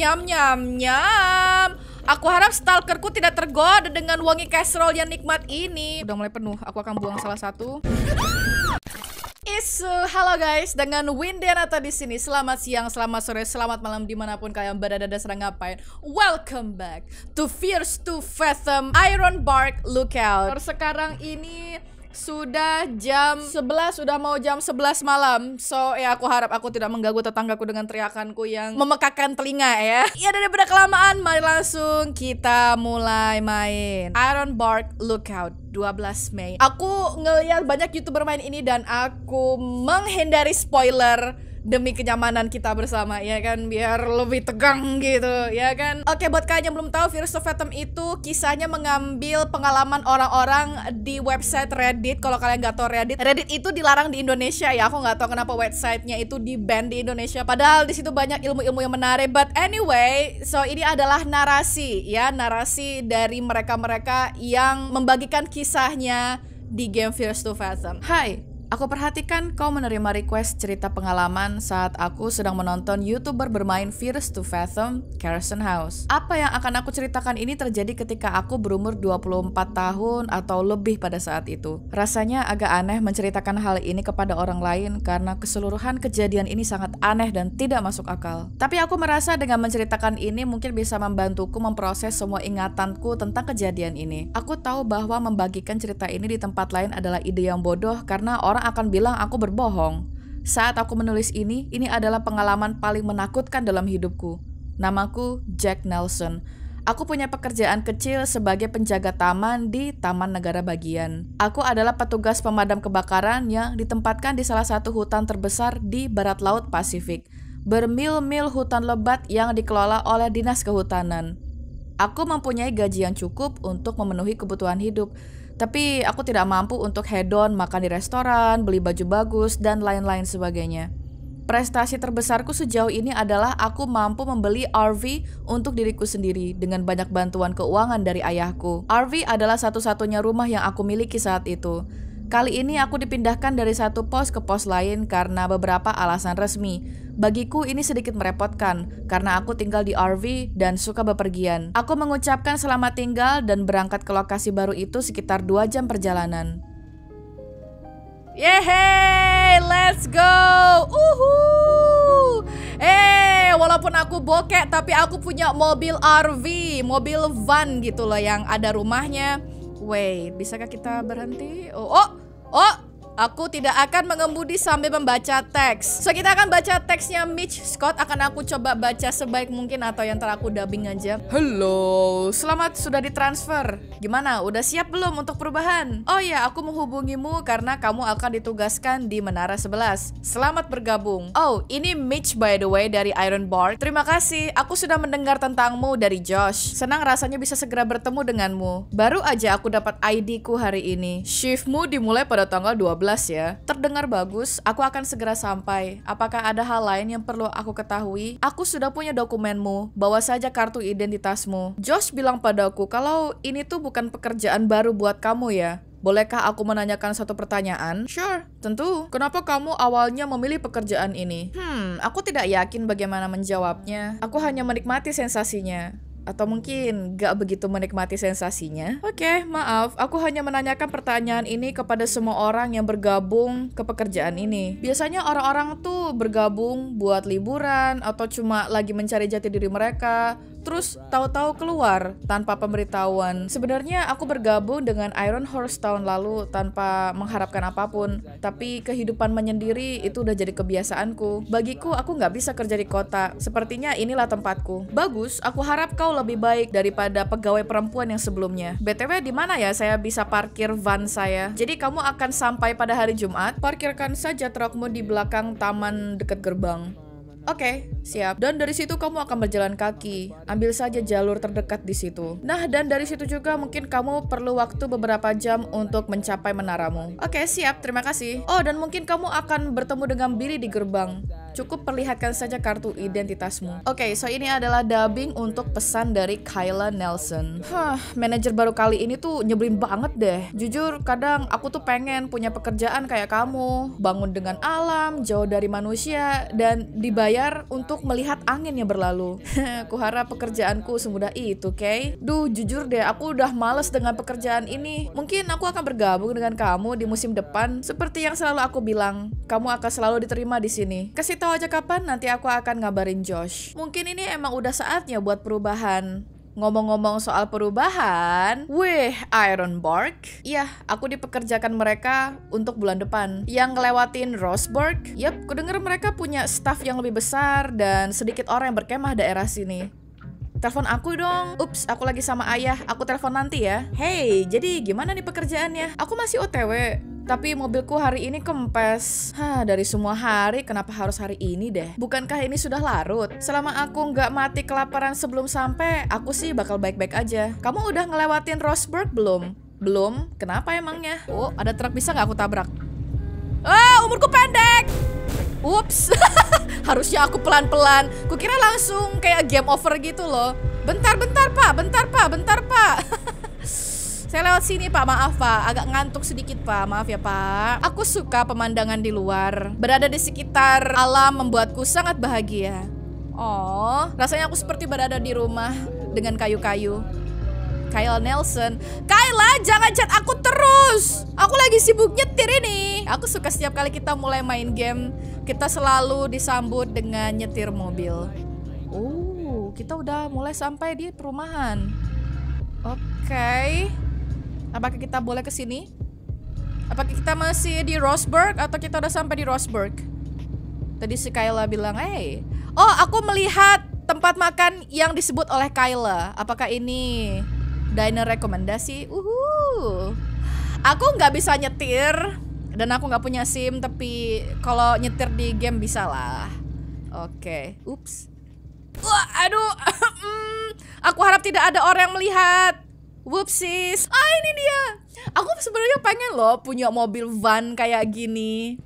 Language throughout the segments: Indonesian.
nyam nyam nyam. Aku harap stalkerku tidak tergoda dengan wangi casserole yang nikmat ini. Udah mulai penuh, aku akan buang salah satu. Isu, uh, halo guys, dengan Windenata di sini. Selamat siang, selamat sore, selamat malam dimanapun kalian berada dan sedang ngapain. Welcome back to Fierce to Fathom Iron Bark Lookout. Sekarang ini sudah jam 11, sudah mau jam 11 malam. So, ya aku harap aku tidak mengganggu tetanggaku dengan teriakanku yang memekakan telinga ya. Ya daripada kelamaan, mari langsung kita mulai main. Iron Bark Lookout 12 Mei. Aku ngeliat banyak YouTuber main ini dan aku menghindari spoiler demi kenyamanan kita bersama ya kan biar lebih tegang gitu ya kan oke buat kalian yang belum tahu virus of Atom itu kisahnya mengambil pengalaman orang-orang di website Reddit kalau kalian nggak tahu Reddit Reddit itu dilarang di Indonesia ya aku nggak tahu kenapa websitenya itu di ban di Indonesia padahal di situ banyak ilmu-ilmu yang menarik but anyway so ini adalah narasi ya narasi dari mereka-mereka yang membagikan kisahnya di game Fears to Fathom. Hai, Aku perhatikan kau menerima request cerita pengalaman saat aku sedang menonton YouTuber bermain Virus to Fathom, Carson House. Apa yang akan aku ceritakan ini terjadi ketika aku berumur 24 tahun atau lebih pada saat itu. Rasanya agak aneh menceritakan hal ini kepada orang lain karena keseluruhan kejadian ini sangat aneh dan tidak masuk akal. Tapi aku merasa dengan menceritakan ini mungkin bisa membantuku memproses semua ingatanku tentang kejadian ini. Aku tahu bahwa membagikan cerita ini di tempat lain adalah ide yang bodoh karena orang orang akan bilang aku berbohong. Saat aku menulis ini, ini adalah pengalaman paling menakutkan dalam hidupku. Namaku Jack Nelson. Aku punya pekerjaan kecil sebagai penjaga taman di Taman Negara Bagian. Aku adalah petugas pemadam kebakaran yang ditempatkan di salah satu hutan terbesar di barat laut Pasifik. Bermil-mil hutan lebat yang dikelola oleh Dinas Kehutanan. Aku mempunyai gaji yang cukup untuk memenuhi kebutuhan hidup, tapi aku tidak mampu untuk hedon, makan di restoran, beli baju bagus, dan lain-lain sebagainya. Prestasi terbesarku sejauh ini adalah aku mampu membeli RV untuk diriku sendiri dengan banyak bantuan keuangan dari ayahku. RV adalah satu-satunya rumah yang aku miliki saat itu. Kali ini aku dipindahkan dari satu pos ke pos lain karena beberapa alasan resmi. Bagiku ini sedikit merepotkan karena aku tinggal di RV dan suka bepergian. Aku mengucapkan selamat tinggal dan berangkat ke lokasi baru itu sekitar 2 jam perjalanan. Yehey, let's go! Uhu! Eh, walaupun aku bokek tapi aku punya mobil RV, mobil van gitu loh yang ada rumahnya wait, Bisakah kita berhenti? Oh, oh, oh, Aku tidak akan mengemudi sambil membaca teks. So kita akan baca teksnya Mitch Scott. Akan aku coba baca sebaik mungkin atau yang teraku dubbing aja. Halo, selamat sudah ditransfer. Gimana? Udah siap belum untuk perubahan? Oh ya, aku menghubungimu karena kamu akan ditugaskan di Menara 11. Selamat bergabung. Oh, ini Mitch by the way dari Iron Bar. Terima kasih. Aku sudah mendengar tentangmu dari Josh. Senang rasanya bisa segera bertemu denganmu. Baru aja aku dapat ID ku hari ini. Shiftmu dimulai pada tanggal 12 ya. Terdengar bagus, aku akan segera sampai. Apakah ada hal lain yang perlu aku ketahui? Aku sudah punya dokumenmu, bawa saja kartu identitasmu. Josh bilang padaku kalau ini tuh bukan pekerjaan baru buat kamu ya. Bolehkah aku menanyakan satu pertanyaan? Sure, tentu. Kenapa kamu awalnya memilih pekerjaan ini? Hmm, aku tidak yakin bagaimana menjawabnya. Aku hanya menikmati sensasinya atau mungkin gak begitu menikmati sensasinya? Oke, okay, maaf, aku hanya menanyakan pertanyaan ini kepada semua orang yang bergabung ke pekerjaan ini. Biasanya orang-orang tuh bergabung buat liburan atau cuma lagi mencari jati diri mereka, terus tahu-tahu keluar tanpa pemberitahuan. Sebenarnya aku bergabung dengan Iron Horse tahun lalu tanpa mengharapkan apapun, tapi kehidupan menyendiri itu udah jadi kebiasaanku. Bagiku aku nggak bisa kerja di kota, sepertinya inilah tempatku. Bagus, aku harap kau lebih baik daripada pegawai perempuan yang sebelumnya. BTW di mana ya saya bisa parkir van saya? Jadi kamu akan sampai pada hari Jumat, parkirkan saja trukmu di belakang taman dekat gerbang. Oke, okay, siap. Dan dari situ kamu akan berjalan kaki. Ambil saja jalur terdekat di situ. Nah, dan dari situ juga mungkin kamu perlu waktu beberapa jam untuk mencapai menaramu. Oke, okay, siap. Terima kasih. Oh, dan mungkin kamu akan bertemu dengan Billy di gerbang. Cukup perlihatkan saja kartu identitasmu. Oke, okay, so ini adalah dubbing untuk pesan dari Kyla Nelson. Hah, manajer baru kali ini tuh nyebelin banget deh. Jujur, kadang aku tuh pengen punya pekerjaan kayak kamu, bangun dengan alam, jauh dari manusia, dan dibayar untuk melihat angin yang berlalu. Kuharap pekerjaanku semudah itu, Kay. Duh, jujur deh, aku udah males dengan pekerjaan ini. Mungkin aku akan bergabung dengan kamu di musim depan. Seperti yang selalu aku bilang, kamu akan selalu diterima di sini. Kasih tahu aja kapan nanti aku akan ngabarin Josh. Mungkin ini emang udah saatnya buat perubahan. Ngomong-ngomong soal perubahan, weh, Iron Bark. iya aku dipekerjakan mereka untuk bulan depan. Yang ngelewatin Rosberg, yep, kudengar mereka punya staff yang lebih besar dan sedikit orang yang berkemah daerah sini. Telepon aku dong. Ups, aku lagi sama ayah. Aku telepon nanti ya. Hey, jadi gimana nih pekerjaannya? Aku masih OTW tapi mobilku hari ini kempes. Hah, dari semua hari kenapa harus hari ini deh? Bukankah ini sudah larut? Selama aku nggak mati kelaparan sebelum sampai, aku sih bakal baik-baik aja. Kamu udah ngelewatin Rosberg belum? Belum? Kenapa emangnya? Oh, ada truk bisa nggak aku tabrak? Ah, umurku pendek! Ups, harusnya aku pelan-pelan. Kukira langsung kayak game over gitu loh. Bentar-bentar pak, bentar pak, bentar pak. Saya lewat sini pak, maaf pak Agak ngantuk sedikit pak, maaf ya pak Aku suka pemandangan di luar Berada di sekitar alam membuatku sangat bahagia Oh, rasanya aku seperti berada di rumah Dengan kayu-kayu Kyle Nelson Kyle, jangan chat aku terus Aku lagi sibuk nyetir ini aku suka setiap kali kita mulai main game kita selalu disambut dengan nyetir mobil. Oh, kita udah mulai sampai di perumahan. Oke. Okay. Apakah kita boleh ke sini? Apakah kita masih di Rosberg atau kita udah sampai di Rosberg? Tadi si Kayla bilang, "Hey, oh, aku melihat tempat makan yang disebut oleh Kayla. Apakah ini diner rekomendasi?" Uhuh, Aku nggak bisa nyetir, dan aku nggak punya SIM tapi kalau nyetir di game bisa lah. Oke, okay. ups. Wah, aduh. Mm, aku harap tidak ada orang yang melihat. Whoopsies. Ah, ini dia. Aku sebenarnya pengen loh punya mobil van kayak gini.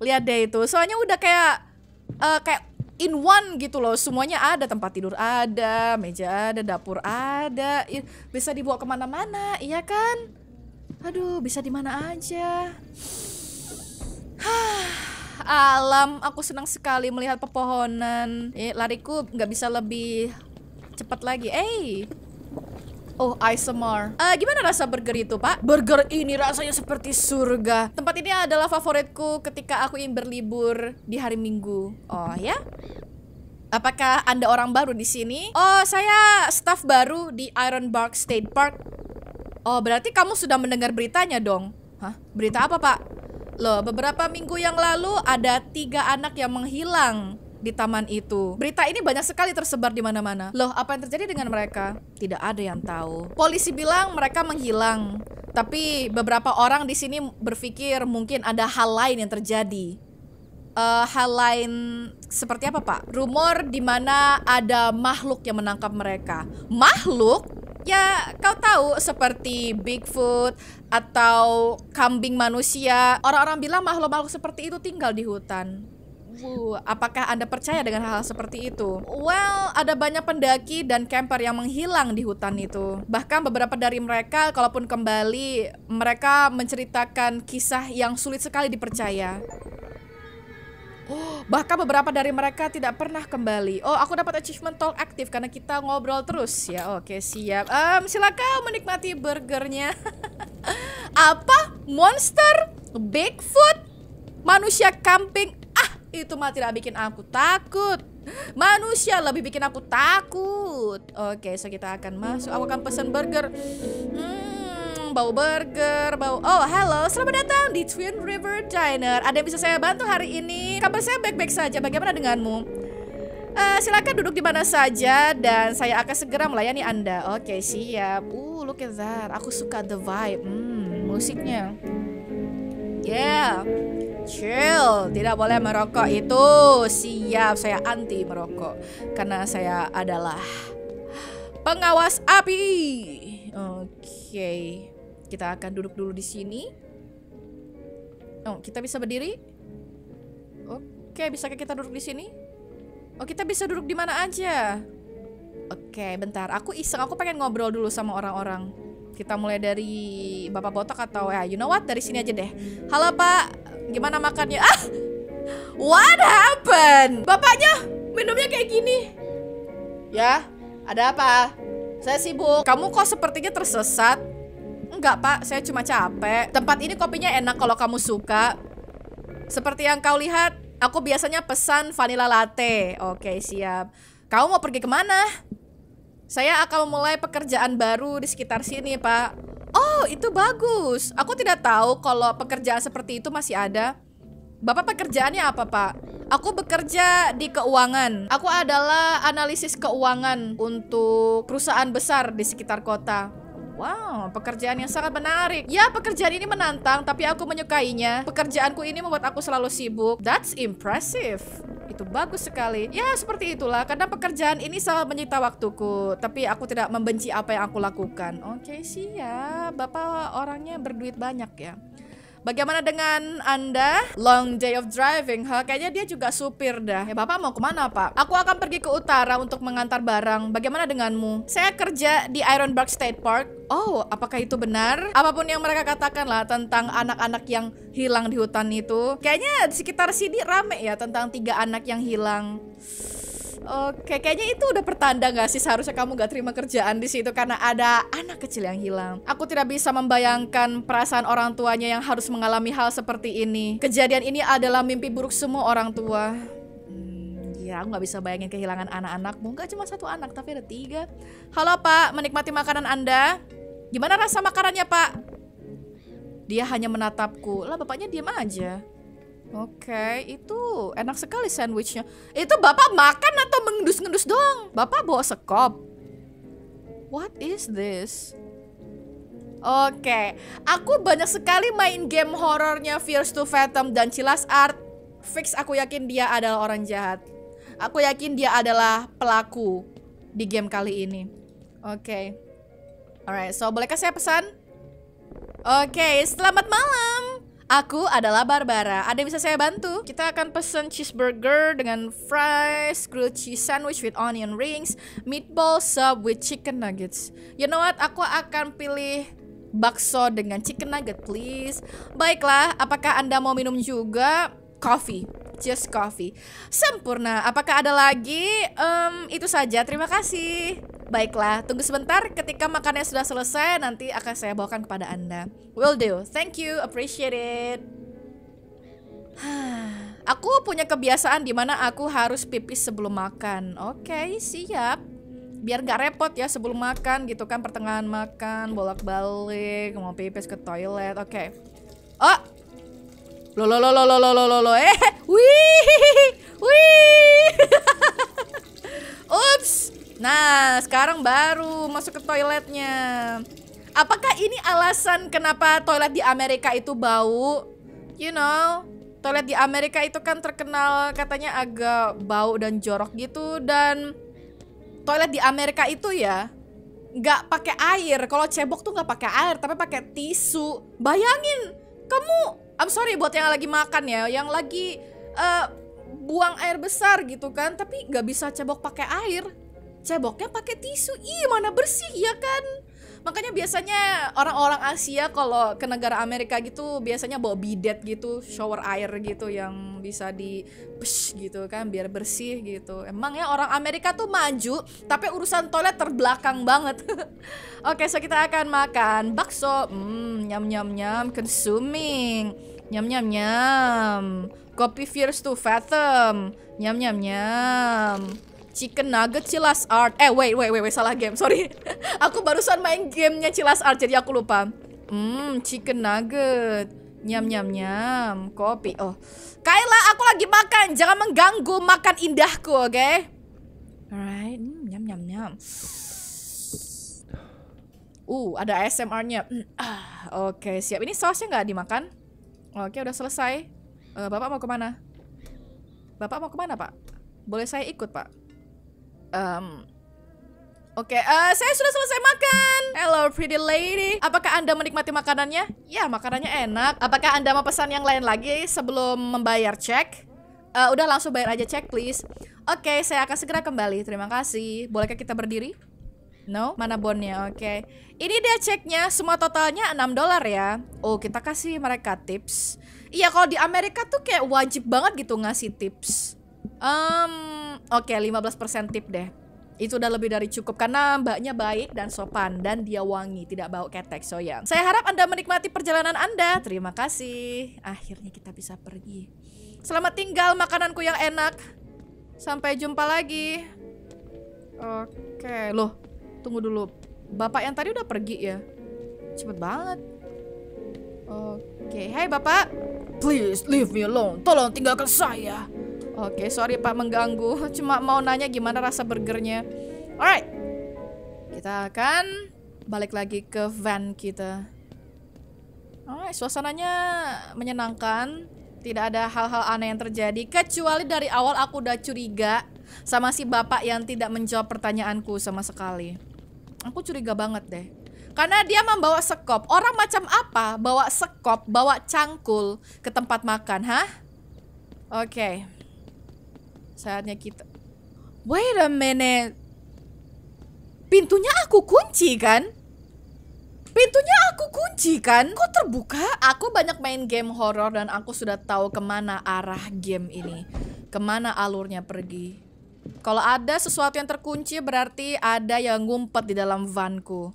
Lihat deh itu. Soalnya udah kayak uh, kayak in one gitu loh semuanya ada tempat tidur ada meja ada dapur ada bisa dibawa kemana-mana iya kan aduh bisa di mana aja alam aku senang sekali melihat pepohonan eh, lariku nggak bisa lebih cepat lagi oh, eh Oh, ASMR. Uh, gimana rasa burger itu, Pak? Burger ini rasanya seperti surga. Tempat ini adalah favoritku ketika aku ingin berlibur di hari Minggu. Oh, ya? Apakah Anda orang baru di sini? Oh, saya staf baru di Iron Bark State Park. Oh, berarti kamu sudah mendengar beritanya dong? Hah? Berita apa, Pak? Loh, beberapa minggu yang lalu ada tiga anak yang menghilang di taman itu. Berita ini banyak sekali tersebar di mana-mana. Loh, apa yang terjadi dengan mereka? Tidak ada yang tahu. Polisi bilang mereka menghilang, tapi beberapa orang di sini berpikir mungkin ada hal lain yang terjadi. Uh, hal lain seperti apa, Pak? Rumor di mana ada makhluk yang menangkap mereka. Makhluk? ya kau tahu seperti Bigfoot atau kambing manusia orang-orang bilang makhluk-makhluk seperti itu tinggal di hutan apakah Anda percaya dengan hal-hal seperti itu? Well, ada banyak pendaki dan camper yang menghilang di hutan itu. Bahkan beberapa dari mereka, kalaupun kembali, mereka menceritakan kisah yang sulit sekali dipercaya bahkan beberapa dari mereka tidak pernah kembali. Oh, aku dapat achievement talk aktif karena kita ngobrol terus ya. Oke, siap. Um, silakan menikmati burgernya. Apa? Monster? Bigfoot? Manusia kamping? Ah, itu mah tidak bikin aku takut. Manusia lebih bikin aku takut. Oke, so kita akan masuk. Aku akan pesan burger. Hmm bau burger, bau... Oh, halo, selamat datang di Twin River Diner. Ada yang bisa saya bantu hari ini? Kabar saya baik-baik saja, bagaimana denganmu? Uh, silakan duduk di mana saja dan saya akan segera melayani Anda. Oke, okay, siap. Uh, look at that. Aku suka the vibe. Hmm, musiknya. Yeah. Chill, tidak boleh merokok itu. Siap, saya anti merokok karena saya adalah pengawas api. Oke. Okay. Kita akan duduk dulu di sini. Oh, kita bisa berdiri? Oke, bisakah kita duduk di sini? Oh, kita bisa duduk di mana aja. Oke, bentar. Aku iseng, aku pengen ngobrol dulu sama orang-orang. Kita mulai dari Bapak botak atau ya, you know what? Dari sini aja deh. Halo, Pak. Gimana makannya? Ah! What happened? Bapaknya minumnya kayak gini. Ya, ada apa? Saya sibuk. Kamu kok sepertinya tersesat? Enggak pak, saya cuma capek. Tempat ini kopinya enak kalau kamu suka. Seperti yang kau lihat, aku biasanya pesan vanilla latte. Oke, siap. Kau mau pergi kemana? Saya akan memulai pekerjaan baru di sekitar sini pak. Oh, itu bagus. Aku tidak tahu kalau pekerjaan seperti itu masih ada. Bapak pekerjaannya apa pak? Aku bekerja di keuangan. Aku adalah analisis keuangan untuk perusahaan besar di sekitar kota. Wow, pekerjaan yang sangat menarik. Ya, pekerjaan ini menantang, tapi aku menyukainya. Pekerjaanku ini membuat aku selalu sibuk. That's impressive. Itu bagus sekali. Ya, seperti itulah. Karena pekerjaan ini sangat menyita waktuku. Tapi aku tidak membenci apa yang aku lakukan. Oke, okay, siap. Bapak orangnya berduit banyak ya. Bagaimana dengan Anda? Long day of driving, huh? Kayaknya dia juga supir dah. Ya, Bapak mau kemana, Pak? Aku akan pergi ke utara untuk mengantar barang. Bagaimana denganmu? Saya kerja di Ironbark State Park. Oh, apakah itu benar? Apapun yang mereka katakan lah tentang anak-anak yang hilang di hutan itu. Kayaknya sekitar sini rame ya tentang tiga anak yang hilang. Oke, kayaknya itu udah pertanda gak sih seharusnya kamu gak terima kerjaan di situ karena ada anak kecil yang hilang. Aku tidak bisa membayangkan perasaan orang tuanya yang harus mengalami hal seperti ini. Kejadian ini adalah mimpi buruk semua orang tua. Hmm, ya, aku nggak bisa bayangin kehilangan anak anak Nggak cuma satu anak, tapi ada tiga. Halo Pak, menikmati makanan Anda. Gimana rasa makanannya Pak? Dia hanya menatapku. Lah bapaknya diam aja. Oke, itu enak sekali sandwichnya. Itu bapak makan atau mengendus-ngendus doang? Bapak bawa sekop. What is this? Oke, aku banyak sekali main game horornya Fears to Phantom dan Cilas Art. Fix aku yakin dia adalah orang jahat. Aku yakin dia adalah pelaku di game kali ini. Oke. Okay. Alright, so bolehkah saya pesan? Oke, okay, selamat malam. Aku adalah Barbara. Ada yang bisa saya bantu? Kita akan pesan cheeseburger dengan fries, grilled cheese sandwich with onion rings, meatball sub with chicken nuggets. You know what? Aku akan pilih bakso dengan chicken nugget, please. Baiklah, apakah Anda mau minum juga? Coffee just coffee. Sempurna. Apakah ada lagi? Um, itu saja. Terima kasih. Baiklah, tunggu sebentar. Ketika makannya sudah selesai, nanti akan saya bawakan kepada Anda. Will do. Thank you, appreciate it. aku punya kebiasaan di mana aku harus pipis sebelum makan. Oke, okay, siap. Biar gak repot ya sebelum makan gitu kan pertengahan makan bolak-balik mau pipis ke toilet. Oke. Okay. Oh. Lo lo lo lo lo lo lo lo eh. Wih. Wih. Ups. Nah, sekarang baru masuk ke toiletnya. Apakah ini alasan kenapa toilet di Amerika itu bau? You know, toilet di Amerika itu kan terkenal katanya agak bau dan jorok gitu dan toilet di Amerika itu ya nggak pakai air. Kalau cebok tuh nggak pakai air, tapi pakai tisu. Bayangin, kamu, I'm sorry buat yang lagi makan ya, yang lagi uh, buang air besar gitu kan, tapi nggak bisa cebok pakai air ceboknya pakai tisu ih mana bersih ya kan makanya biasanya orang-orang Asia kalau ke negara Amerika gitu biasanya bawa bidet gitu shower air gitu yang bisa di push gitu kan biar bersih gitu emang ya orang Amerika tuh maju tapi urusan toilet terbelakang banget oke so kita akan makan bakso hmm, nyam nyam nyam consuming nyam nyam nyam kopi first to fathom nyam nyam nyam chicken nugget Cilas Art. Eh, wait, wait, wait, wait salah game. Sorry. aku barusan main gamenya Cilas Art jadi aku lupa. Hmm, chicken nugget. Nyam nyam nyam. Kopi. Oh. Kayla, aku lagi makan. Jangan mengganggu makan indahku, oke? Okay? Alright. Hmm, nyam nyam nyam. Uh, ada ASMR-nya. Hmm. Ah, oke, okay, siap. Ini sausnya nggak dimakan? Oke, okay, udah selesai. Uh, Bapak mau kemana? Bapak mau kemana, Pak? Boleh saya ikut, Pak? um, Oke, okay, uh, eh, saya sudah selesai makan. Hello, pretty lady. Apakah Anda menikmati makanannya? Ya, makanannya enak. Apakah Anda mau pesan yang lain lagi sebelum membayar cek? Uh, udah langsung bayar aja cek, please. Oke, okay, saya akan segera kembali. Terima kasih. Bolehkah kita berdiri? No? Mana bonnya? Oke. Okay. Ini dia ceknya. Semua totalnya 6 dolar ya. Oh, kita kasih mereka tips. Iya, kalau di Amerika tuh kayak wajib banget gitu ngasih tips. Um, Oke, okay, 15% tip deh. Itu udah lebih dari cukup karena mbaknya baik dan sopan dan dia wangi, tidak bau ketek so soyang. Saya harap Anda menikmati perjalanan Anda. Terima kasih. Akhirnya kita bisa pergi. Selamat tinggal makananku yang enak. Sampai jumpa lagi. Oke, okay. loh. Tunggu dulu. Bapak yang tadi udah pergi ya? Cepet banget. Oke, okay. hai Bapak. Please leave me alone. Tolong tinggalkan saya. Oke, okay, sorry Pak mengganggu. Cuma mau nanya gimana rasa burgernya. Alright. Kita akan balik lagi ke van kita. Alright, suasananya menyenangkan. Tidak ada hal-hal aneh yang terjadi kecuali dari awal aku udah curiga sama si bapak yang tidak menjawab pertanyaanku sama sekali. Aku curiga banget deh. Karena dia membawa sekop. Orang macam apa bawa sekop, bawa cangkul ke tempat makan, hah? Oke. Okay. Saatnya kita... Wait a minute. Pintunya aku kunci kan? Pintunya aku kunci kan? Kok terbuka? Aku banyak main game horor dan aku sudah tahu kemana arah game ini. Kemana alurnya pergi. Kalau ada sesuatu yang terkunci berarti ada yang ngumpet di dalam vanku.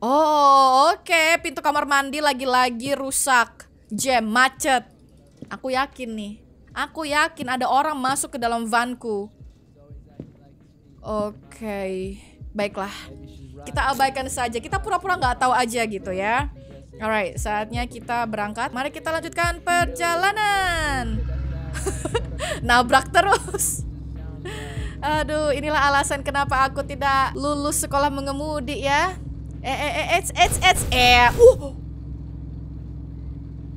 Oh, oke. Okay. Pintu kamar mandi lagi-lagi rusak. Jam, macet. Aku yakin nih. Aku yakin ada orang masuk ke dalam vanku. Oke, okay. baiklah. Kita abaikan saja. Kita pura-pura nggak tahu aja gitu ya. Alright, saatnya kita berangkat. Mari kita lanjutkan perjalanan. Nabrak terus. Aduh, inilah alasan kenapa aku tidak lulus sekolah mengemudi ya. Eh, eh, eh, eh, eh, eh, eh. Uh,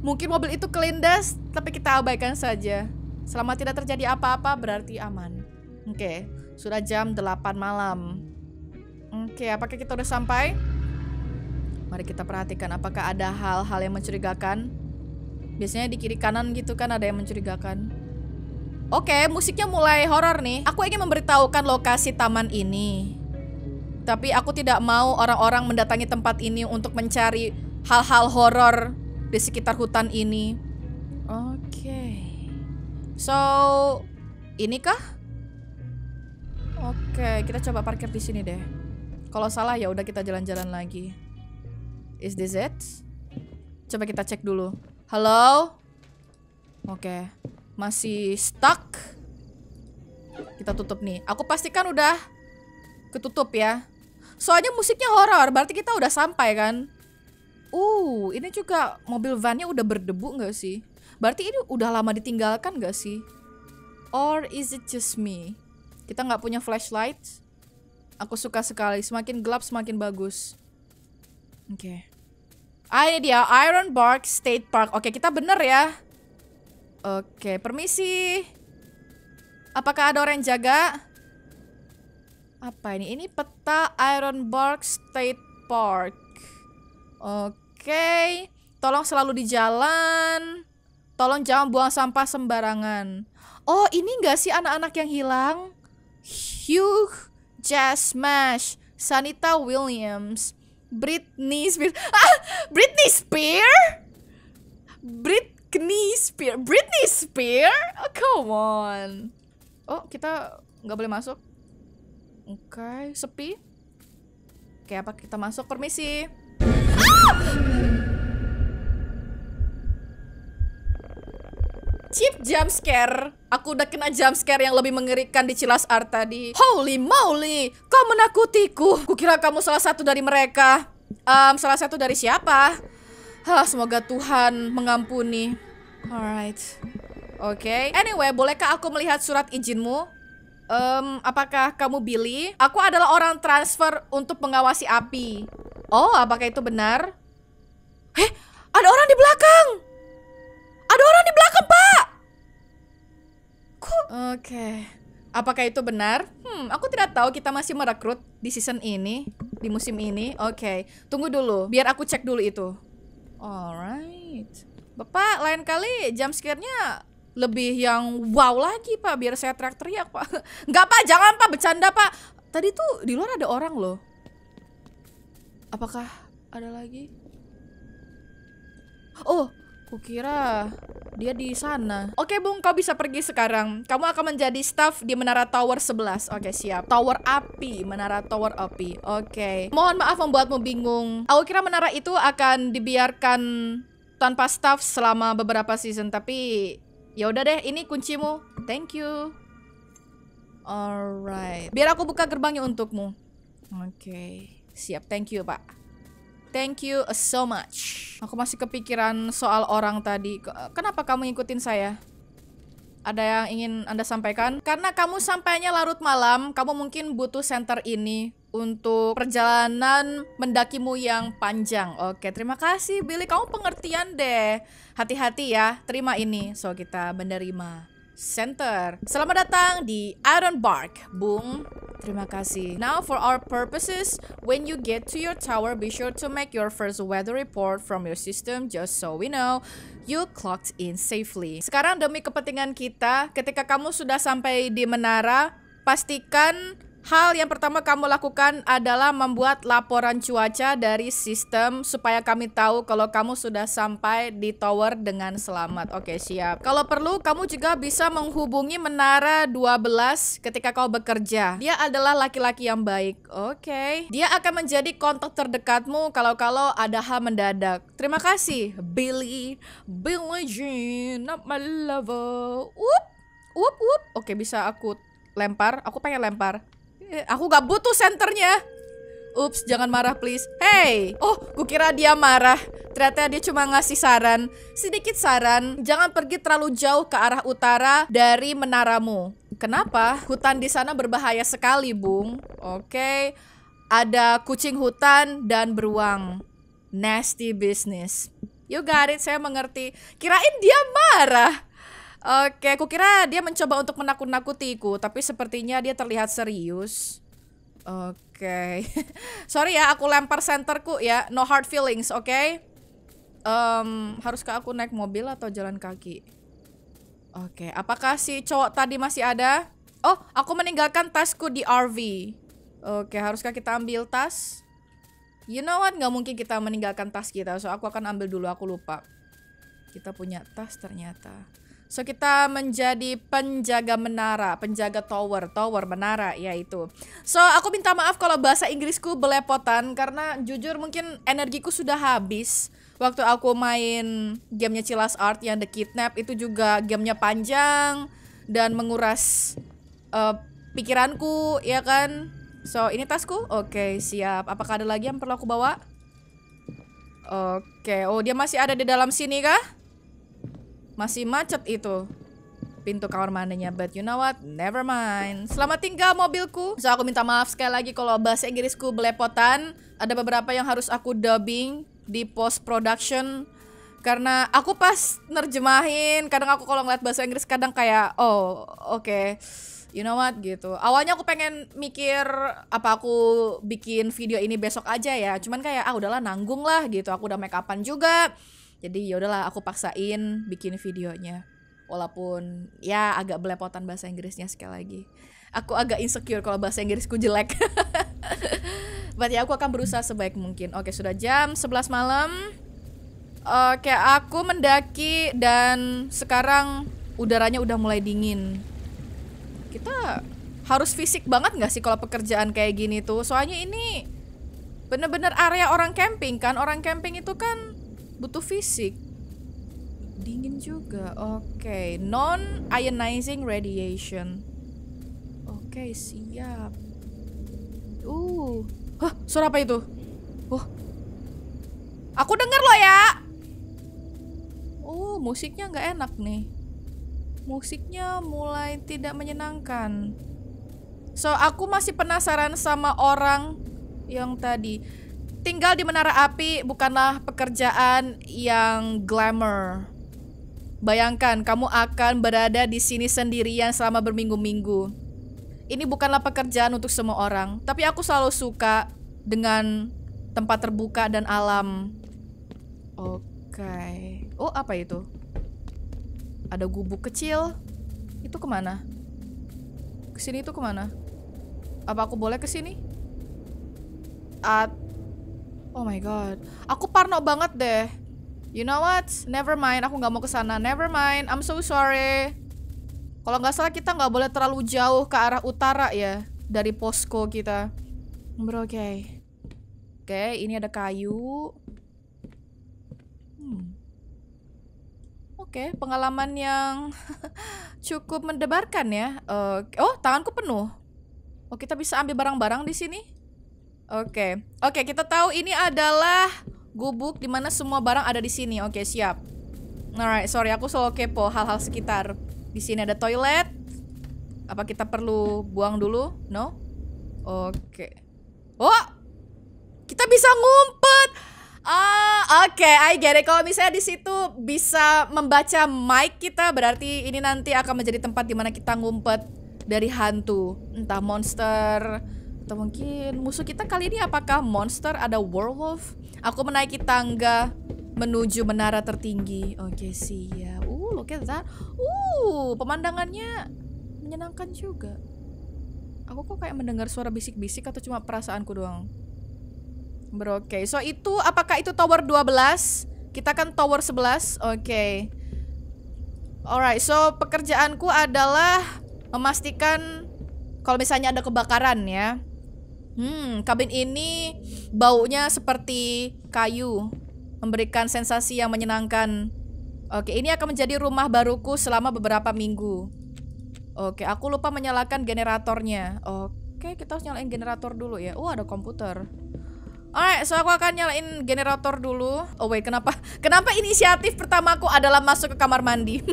Mungkin mobil itu kelindas, tapi kita abaikan saja. Selama tidak terjadi apa-apa berarti aman. Oke, sudah jam 8 malam. Oke, apakah kita sudah sampai? Mari kita perhatikan apakah ada hal-hal yang mencurigakan. Biasanya di kiri kanan gitu kan ada yang mencurigakan. Oke, musiknya mulai horor nih. Aku ingin memberitahukan lokasi taman ini. Tapi aku tidak mau orang-orang mendatangi tempat ini untuk mencari hal-hal horor di sekitar hutan ini. Oke. Okay. So, inikah? Oke, okay, kita coba parkir di sini deh. Kalau salah ya udah kita jalan-jalan lagi. Is this it? Coba kita cek dulu. Halo? Oke. Okay. Masih stuck? Kita tutup nih. Aku pastikan udah ketutup ya. Soalnya musiknya horor, berarti kita udah sampai kan? Uh, ini juga mobil vannya udah berdebu nggak sih? Berarti ini udah lama ditinggalkan nggak sih? Or is it just me? Kita nggak punya flashlight. Aku suka sekali. Semakin gelap semakin bagus. Oke. Okay. Ah, ini dia Iron Bark State Park. Oke okay, kita bener ya. Oke okay, permisi. Apakah ada orang yang jaga? Apa ini? Ini peta Iron Bark State Park. Oke okay. tolong selalu di jalan, tolong jangan buang sampah sembarangan. Oh, ini enggak sih anak-anak yang hilang? Hugh Smash Sanita Williams, Britney Spears. Ah, Britney Spears? Britney Spears. Britney Spears? Oh, come on. Oh, kita nggak boleh masuk. Oke, okay, sepi. Oke, apa kita masuk? Permisi. Cheap jump scare. Aku udah kena jump scare yang lebih mengerikan di Cilas Art tadi. Holy moly, kau menakutiku. Kukira kamu salah satu dari mereka. Um, salah satu dari siapa? Hah, semoga Tuhan mengampuni. Alright. Oke. Okay. Anyway, bolehkah aku melihat surat izinmu? Um, apakah kamu Billy? Aku adalah orang transfer untuk mengawasi api. Oh, apakah itu benar? Eh, ada orang di belakang. Ada orang di belakang, Pak. Kok? Oke. Okay. Apakah itu benar? Hmm, aku tidak tahu kita masih merekrut di season ini, di musim ini. Oke, okay. tunggu dulu, biar aku cek dulu itu. Alright. Bapak, lain kali jam scare-nya lebih yang wow lagi, Pak, biar saya teriak-teriak, Pak. Enggak, Pak, jangan, Pak, bercanda, Pak. Tadi tuh di luar ada orang loh. Apakah ada lagi? Oh, kukira dia di sana. Oke, Bung, kau bisa pergi sekarang. Kamu akan menjadi staff di Menara Tower 11. Oke, siap. Tower api, Menara Tower api. Oke. Mohon maaf membuatmu bingung. Aku kira menara itu akan dibiarkan tanpa staff selama beberapa season, tapi ya udah deh, ini kuncimu. Thank you. Alright. Biar aku buka gerbangnya untukmu. Oke. Okay. Siap, thank you, Pak. Thank you uh, so much. Aku masih kepikiran soal orang tadi. Uh, kenapa kamu ngikutin saya? Ada yang ingin Anda sampaikan? Karena kamu sampainya larut malam, kamu mungkin butuh center ini untuk perjalanan mendakimu yang panjang. Oke, terima kasih Billy. Kamu pengertian deh. Hati-hati ya, terima ini. So, kita menerima center. Selamat datang di Iron Bark, Bung. Terima kasih. Now for our purposes, when you get to your tower, be sure to make your first weather report from your system just so we know you clocked in safely. Sekarang demi kepentingan kita, ketika kamu sudah sampai di menara, pastikan Hal yang pertama kamu lakukan adalah membuat laporan cuaca dari sistem supaya kami tahu kalau kamu sudah sampai di tower dengan selamat. Oke, siap. Kalau perlu kamu juga bisa menghubungi menara 12 ketika kau bekerja. Dia adalah laki-laki yang baik. Oke. Dia akan menjadi kontak terdekatmu kalau-kalau ada hal mendadak. Terima kasih, Billy. Billy Jean, not my lover. Up, up, up. Oke, bisa aku lempar. Aku pengen lempar. Eh, aku gak butuh senternya. Ups, jangan marah please. Hey, oh, kukira dia marah. Ternyata dia cuma ngasih saran. Sedikit saran, jangan pergi terlalu jauh ke arah utara dari menaramu. Kenapa? Hutan di sana berbahaya sekali, Bung. Oke. Okay. Ada kucing hutan dan beruang. Nasty business. You got it, saya mengerti. Kirain dia marah. Oke, aku kira dia mencoba untuk menakut-nakutiku, tapi sepertinya dia terlihat serius. Oke. Sorry ya, aku lempar senterku ya. No hard feelings, oke? Okay? Um, haruskah aku naik mobil atau jalan kaki? Oke, okay. apakah si cowok tadi masih ada? Oh, aku meninggalkan tasku di RV. Oke, okay. haruskah kita ambil tas? You know what? Gak mungkin kita meninggalkan tas kita, so aku akan ambil dulu, aku lupa. Kita punya tas ternyata. So kita menjadi penjaga menara, penjaga tower, tower menara yaitu. So aku minta maaf kalau bahasa Inggrisku belepotan karena jujur mungkin energiku sudah habis waktu aku main gamenya Cilas Art yang The Kidnap itu juga gamenya panjang dan menguras uh, pikiranku ya kan. So ini tasku, oke okay, siap. Apakah ada lagi yang perlu aku bawa? Oke, okay. oh dia masih ada di dalam sini kah? Masih macet itu pintu kamar mandinya but you know what never mind selamat tinggal mobilku so aku minta maaf sekali lagi kalau bahasa Inggrisku belepotan ada beberapa yang harus aku dubbing di post production karena aku pas nerjemahin kadang aku kalau ngeliat bahasa Inggris kadang kayak oh oke okay. you know what gitu awalnya aku pengen mikir apa aku bikin video ini besok aja ya cuman kayak ah udahlah nanggung lah gitu aku udah make upan juga jadi ya udahlah aku paksain bikin videonya walaupun ya agak belepotan bahasa Inggrisnya sekali lagi aku agak insecure kalau bahasa Inggrisku jelek berarti ya aku akan berusaha sebaik mungkin oke sudah jam 11 malam oke aku mendaki dan sekarang udaranya udah mulai dingin kita harus fisik banget nggak sih kalau pekerjaan kayak gini tuh soalnya ini bener-bener area orang camping kan orang camping itu kan butuh fisik dingin juga oke okay. non ionizing radiation oke okay, siap uh hah suara apa itu oh aku dengar loh ya uh, musiknya nggak enak nih musiknya mulai tidak menyenangkan so aku masih penasaran sama orang yang tadi Tinggal di menara api bukanlah pekerjaan yang glamour. Bayangkan kamu akan berada di sini sendirian selama berminggu-minggu. Ini bukanlah pekerjaan untuk semua orang, tapi aku selalu suka dengan tempat terbuka dan alam. Oke. Okay. Oh, apa itu? Ada gubuk kecil. Itu kemana? Kesini itu kemana? Apa aku boleh kesini? At Oh my god. Aku parno banget deh. You know what? Never mind. Aku nggak mau ke sana. Never mind. I'm so sorry. Kalau nggak salah kita nggak boleh terlalu jauh ke arah utara ya dari posko kita. Bro, oke. Okay. Oke, okay, ini ada kayu. Hmm. Oke, okay, pengalaman yang cukup mendebarkan ya. Uh, oh, tanganku penuh. Oh, kita bisa ambil barang-barang di sini. Oke, okay. oke okay, kita tahu ini adalah gubuk di mana semua barang ada di sini. Oke okay, siap. Alright, sorry aku selalu kepo hal-hal sekitar. Di sini ada toilet. Apa kita perlu buang dulu? No. Oke. Okay. Oh, kita bisa ngumpet. Ah, oke, okay, I get it. Kalau misalnya di situ bisa membaca mic kita, berarti ini nanti akan menjadi tempat di mana kita ngumpet dari hantu, entah monster atau mungkin musuh kita kali ini apakah monster ada werewolf aku menaiki tangga menuju menara tertinggi oke okay, ya uh look at that uh pemandangannya menyenangkan juga aku kok kayak mendengar suara bisik-bisik atau cuma perasaanku doang Bro, oke. Okay. So itu apakah itu tower 12? Kita kan tower 11. Oke. Okay. Alright, so pekerjaanku adalah memastikan kalau misalnya ada kebakaran ya. Hmm, kabin ini baunya seperti kayu, memberikan sensasi yang menyenangkan. Oke, ini akan menjadi rumah baruku selama beberapa minggu. Oke, aku lupa menyalakan generatornya. Oke, kita harus nyalain generator dulu ya. Oh, ada komputer. oke so aku akan nyalain generator dulu. Oh wait, kenapa? Kenapa inisiatif pertamaku adalah masuk ke kamar mandi?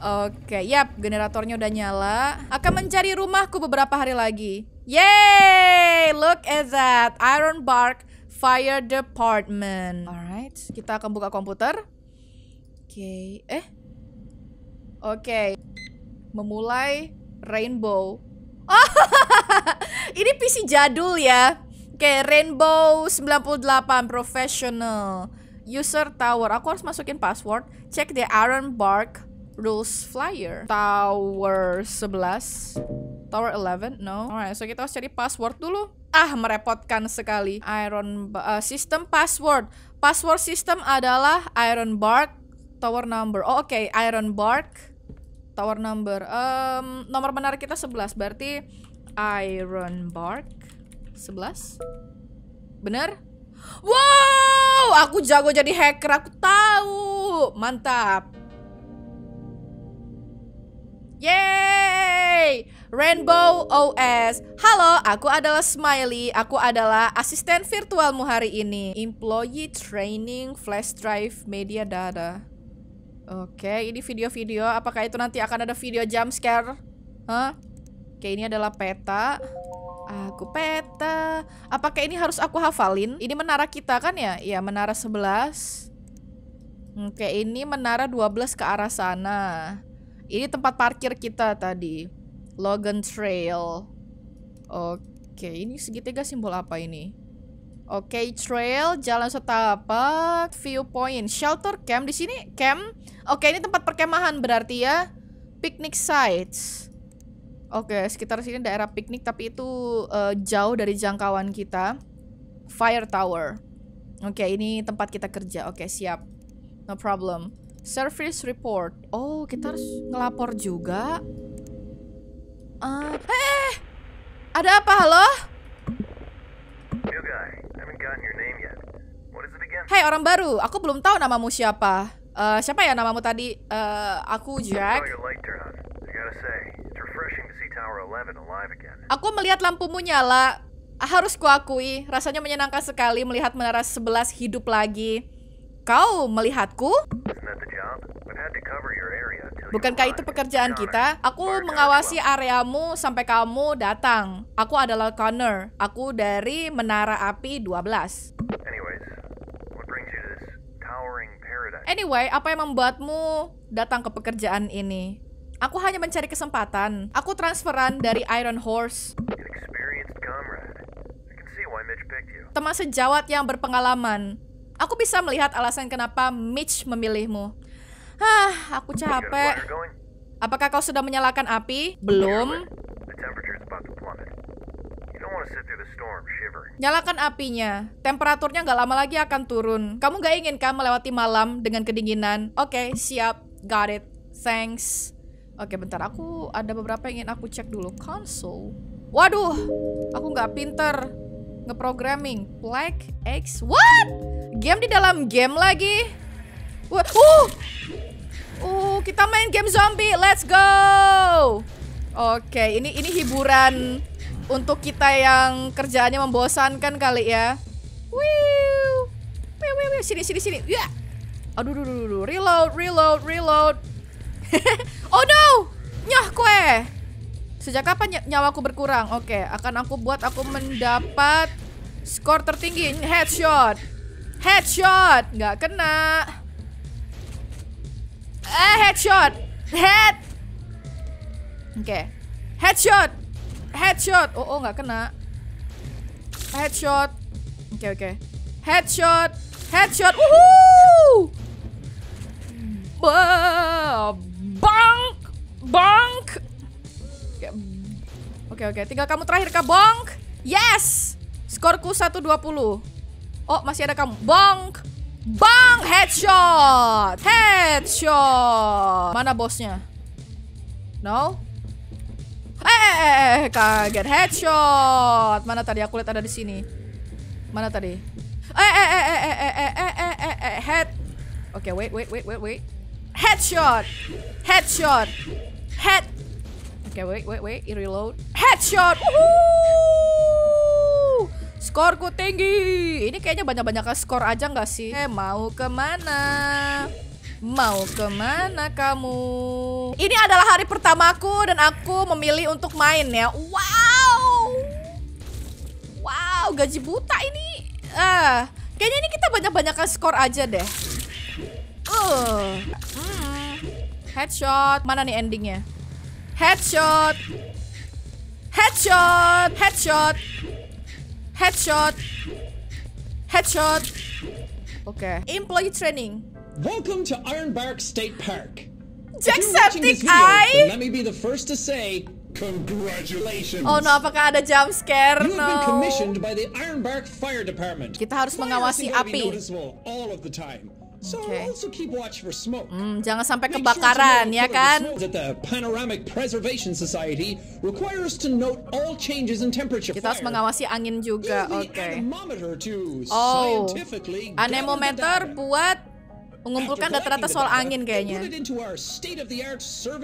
Oke, yap, generatornya udah nyala. Akan mencari rumahku beberapa hari lagi. Yay! Look at that. Iron Bark Fire Department. Alright, kita akan buka komputer. Oke, okay. eh. Oke. Okay. Memulai Rainbow. Oh, ini PC jadul ya. Oke, okay, Rainbow 98 Professional. User Tower. Aku harus masukin password. Check the Iron Bark rules flyer tower 11 tower 11 no alright so kita harus cari password dulu ah merepotkan sekali iron uh, system password password system adalah iron bark tower number oh oke okay. iron bark tower number um, nomor benar kita 11 berarti iron bark 11 bener wow aku jago jadi hacker aku tahu mantap Yeay! Rainbow OS. Halo, aku adalah Smiley. Aku adalah asisten virtualmu hari ini. Employee Training Flash Drive Media Data. Oke, ini video-video. Apakah itu nanti akan ada video jump scare? Hah? Oke, ini adalah peta. Aku peta. Apakah ini harus aku hafalin? Ini menara kita kan ya? Iya, menara 11. Oke, ini menara 12 ke arah sana. Ini tempat parkir kita tadi. Logan Trail. Oke, ini segitiga simbol apa ini? Oke, trail, jalan setapak, viewpoint, shelter camp di sini camp. Oke, ini tempat perkemahan berarti ya. Picnic sites. Oke, sekitar sini daerah piknik tapi itu uh, jauh dari jangkauan kita. Fire tower. Oke, ini tempat kita kerja. Oke, siap. No problem. Service report. Oh, kita harus ngelapor juga. Uh, eh, ada apa? Halo? Hey orang baru, aku belum tahu namamu siapa. Uh, siapa ya namamu tadi? Uh, aku Jack. Aku melihat lampumu nyala. Harus kuakui, rasanya menyenangkan sekali melihat menara 11 hidup lagi. Kau melihatku? Bukankah itu pekerjaan kita? Aku mengawasi areamu sampai kamu datang. Aku adalah Connor. Aku dari Menara Api 12. Anyway, apa yang membuatmu datang ke pekerjaan ini? Aku hanya mencari kesempatan. Aku transferan dari Iron Horse. Teman sejawat yang berpengalaman. Aku bisa melihat alasan kenapa Mitch memilihmu. Hah, aku capek. Apakah kau sudah menyalakan api? Belum. Nyalakan apinya. Temperaturnya nggak lama lagi akan turun. Kamu nggak ingin kan melewati malam dengan kedinginan? Oke, okay, siap. Got it. Thanks. Oke, okay, bentar. Aku ada beberapa yang ingin aku cek dulu. Console. Waduh, aku nggak pinter. Ngeprogramming. Black X. What? Game di dalam game lagi? Wah, uh. Uh, kita main game zombie. Let's go. Oke, okay, ini ini hiburan untuk kita yang kerjaannya membosankan kali ya. Wih. Wih, wih, wih. Sini, sini, sini. Ya. Aduh, aduh, aduh, aduh. Reload, reload, reload. oh no. Nyah kue. Sejak kapan nyawaku berkurang? Oke, okay, akan aku buat aku mendapat Skor tertinggi headshot. Headshot, nggak kena. Eh headshot. Head. Oke. Okay. Headshot. Headshot. Oh, oh nggak kena. Headshot. Oke, okay, oke. Okay. Headshot. Headshot. Woohoo! Bang. Bang. Oke, okay, oke. Okay. Tinggal kamu terakhir, ke Bong. Yes. Skorku 120. Oh, masih ada kamu. Bong. Bong headshot. Headshot. Mana bosnya? No. Eh, eh, eh, eh, kaget headshot. Mana tadi aku lihat ada di sini. Mana tadi? Eh, eh, eh, eh, eh, eh, eh, eh, eh, eh, head. Oke, wait, wait, wait, wait, wait. Headshot. Headshot. Head. Oke, wait, wait, wait. Reload. Headshot. Woohoo! Skorku tinggi. Ini kayaknya banyak-banyak skor aja nggak sih? Eh, mau kemana? Mau kemana kamu? Ini adalah hari pertamaku dan aku memilih untuk main ya. Wow. Wow, gaji buta ini. Ah, kayaknya ini kita banyak banyak skor aja deh. Uh. Hmm. Headshot. Mana nih endingnya? Headshot. Headshot. Headshot. Headshot. Headshot. Oke. Okay. Employee training. Welcome to Ironbark State Park. Jacksepticeye. Eye. Let me be the first to say Congratulations. Oh no, apakah ada jump scare? No. Been commissioned by the Ironbark Fire Department. Kita harus mengawasi api. All of the time. Hmm, jangan sampai kebakaran ya kan? Kita harus mengawasi angin juga. Oke. Okay. Oh, anemometer buat mengumpulkan data-data soal angin kayaknya.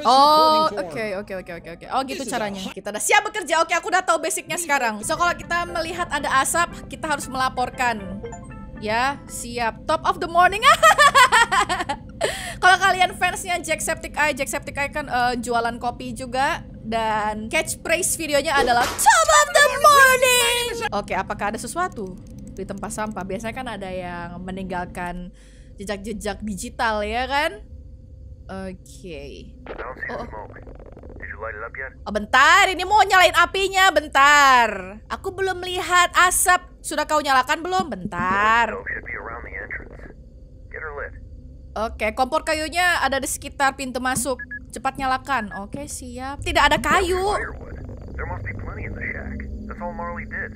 Oh, oke, oke, oke, oke, oke. Oh, gitu caranya. Kita udah siap bekerja. Oke, okay, aku udah tahu basicnya sekarang. So, kalau kita melihat ada asap, kita harus melaporkan. Ya, siap. Top of the morning. Kalau kalian fansnya Jacksepticeye, Jacksepticeye kan uh, jualan kopi juga dan catchphrase videonya adalah Top of the morning. Oke, apakah ada sesuatu di tempat sampah? Biasanya kan ada yang meninggalkan jejak-jejak digital ya kan? Oke. Okay. oh. oh. Ya. Oh, bentar, ini mau nyalain apinya, bentar. Aku belum melihat asap. Sudah kau nyalakan belum? Bentar. Oke, kompor kayunya ada di sekitar pintu masuk. Cepat nyalakan. Oke, siap. Tidak ada kayu.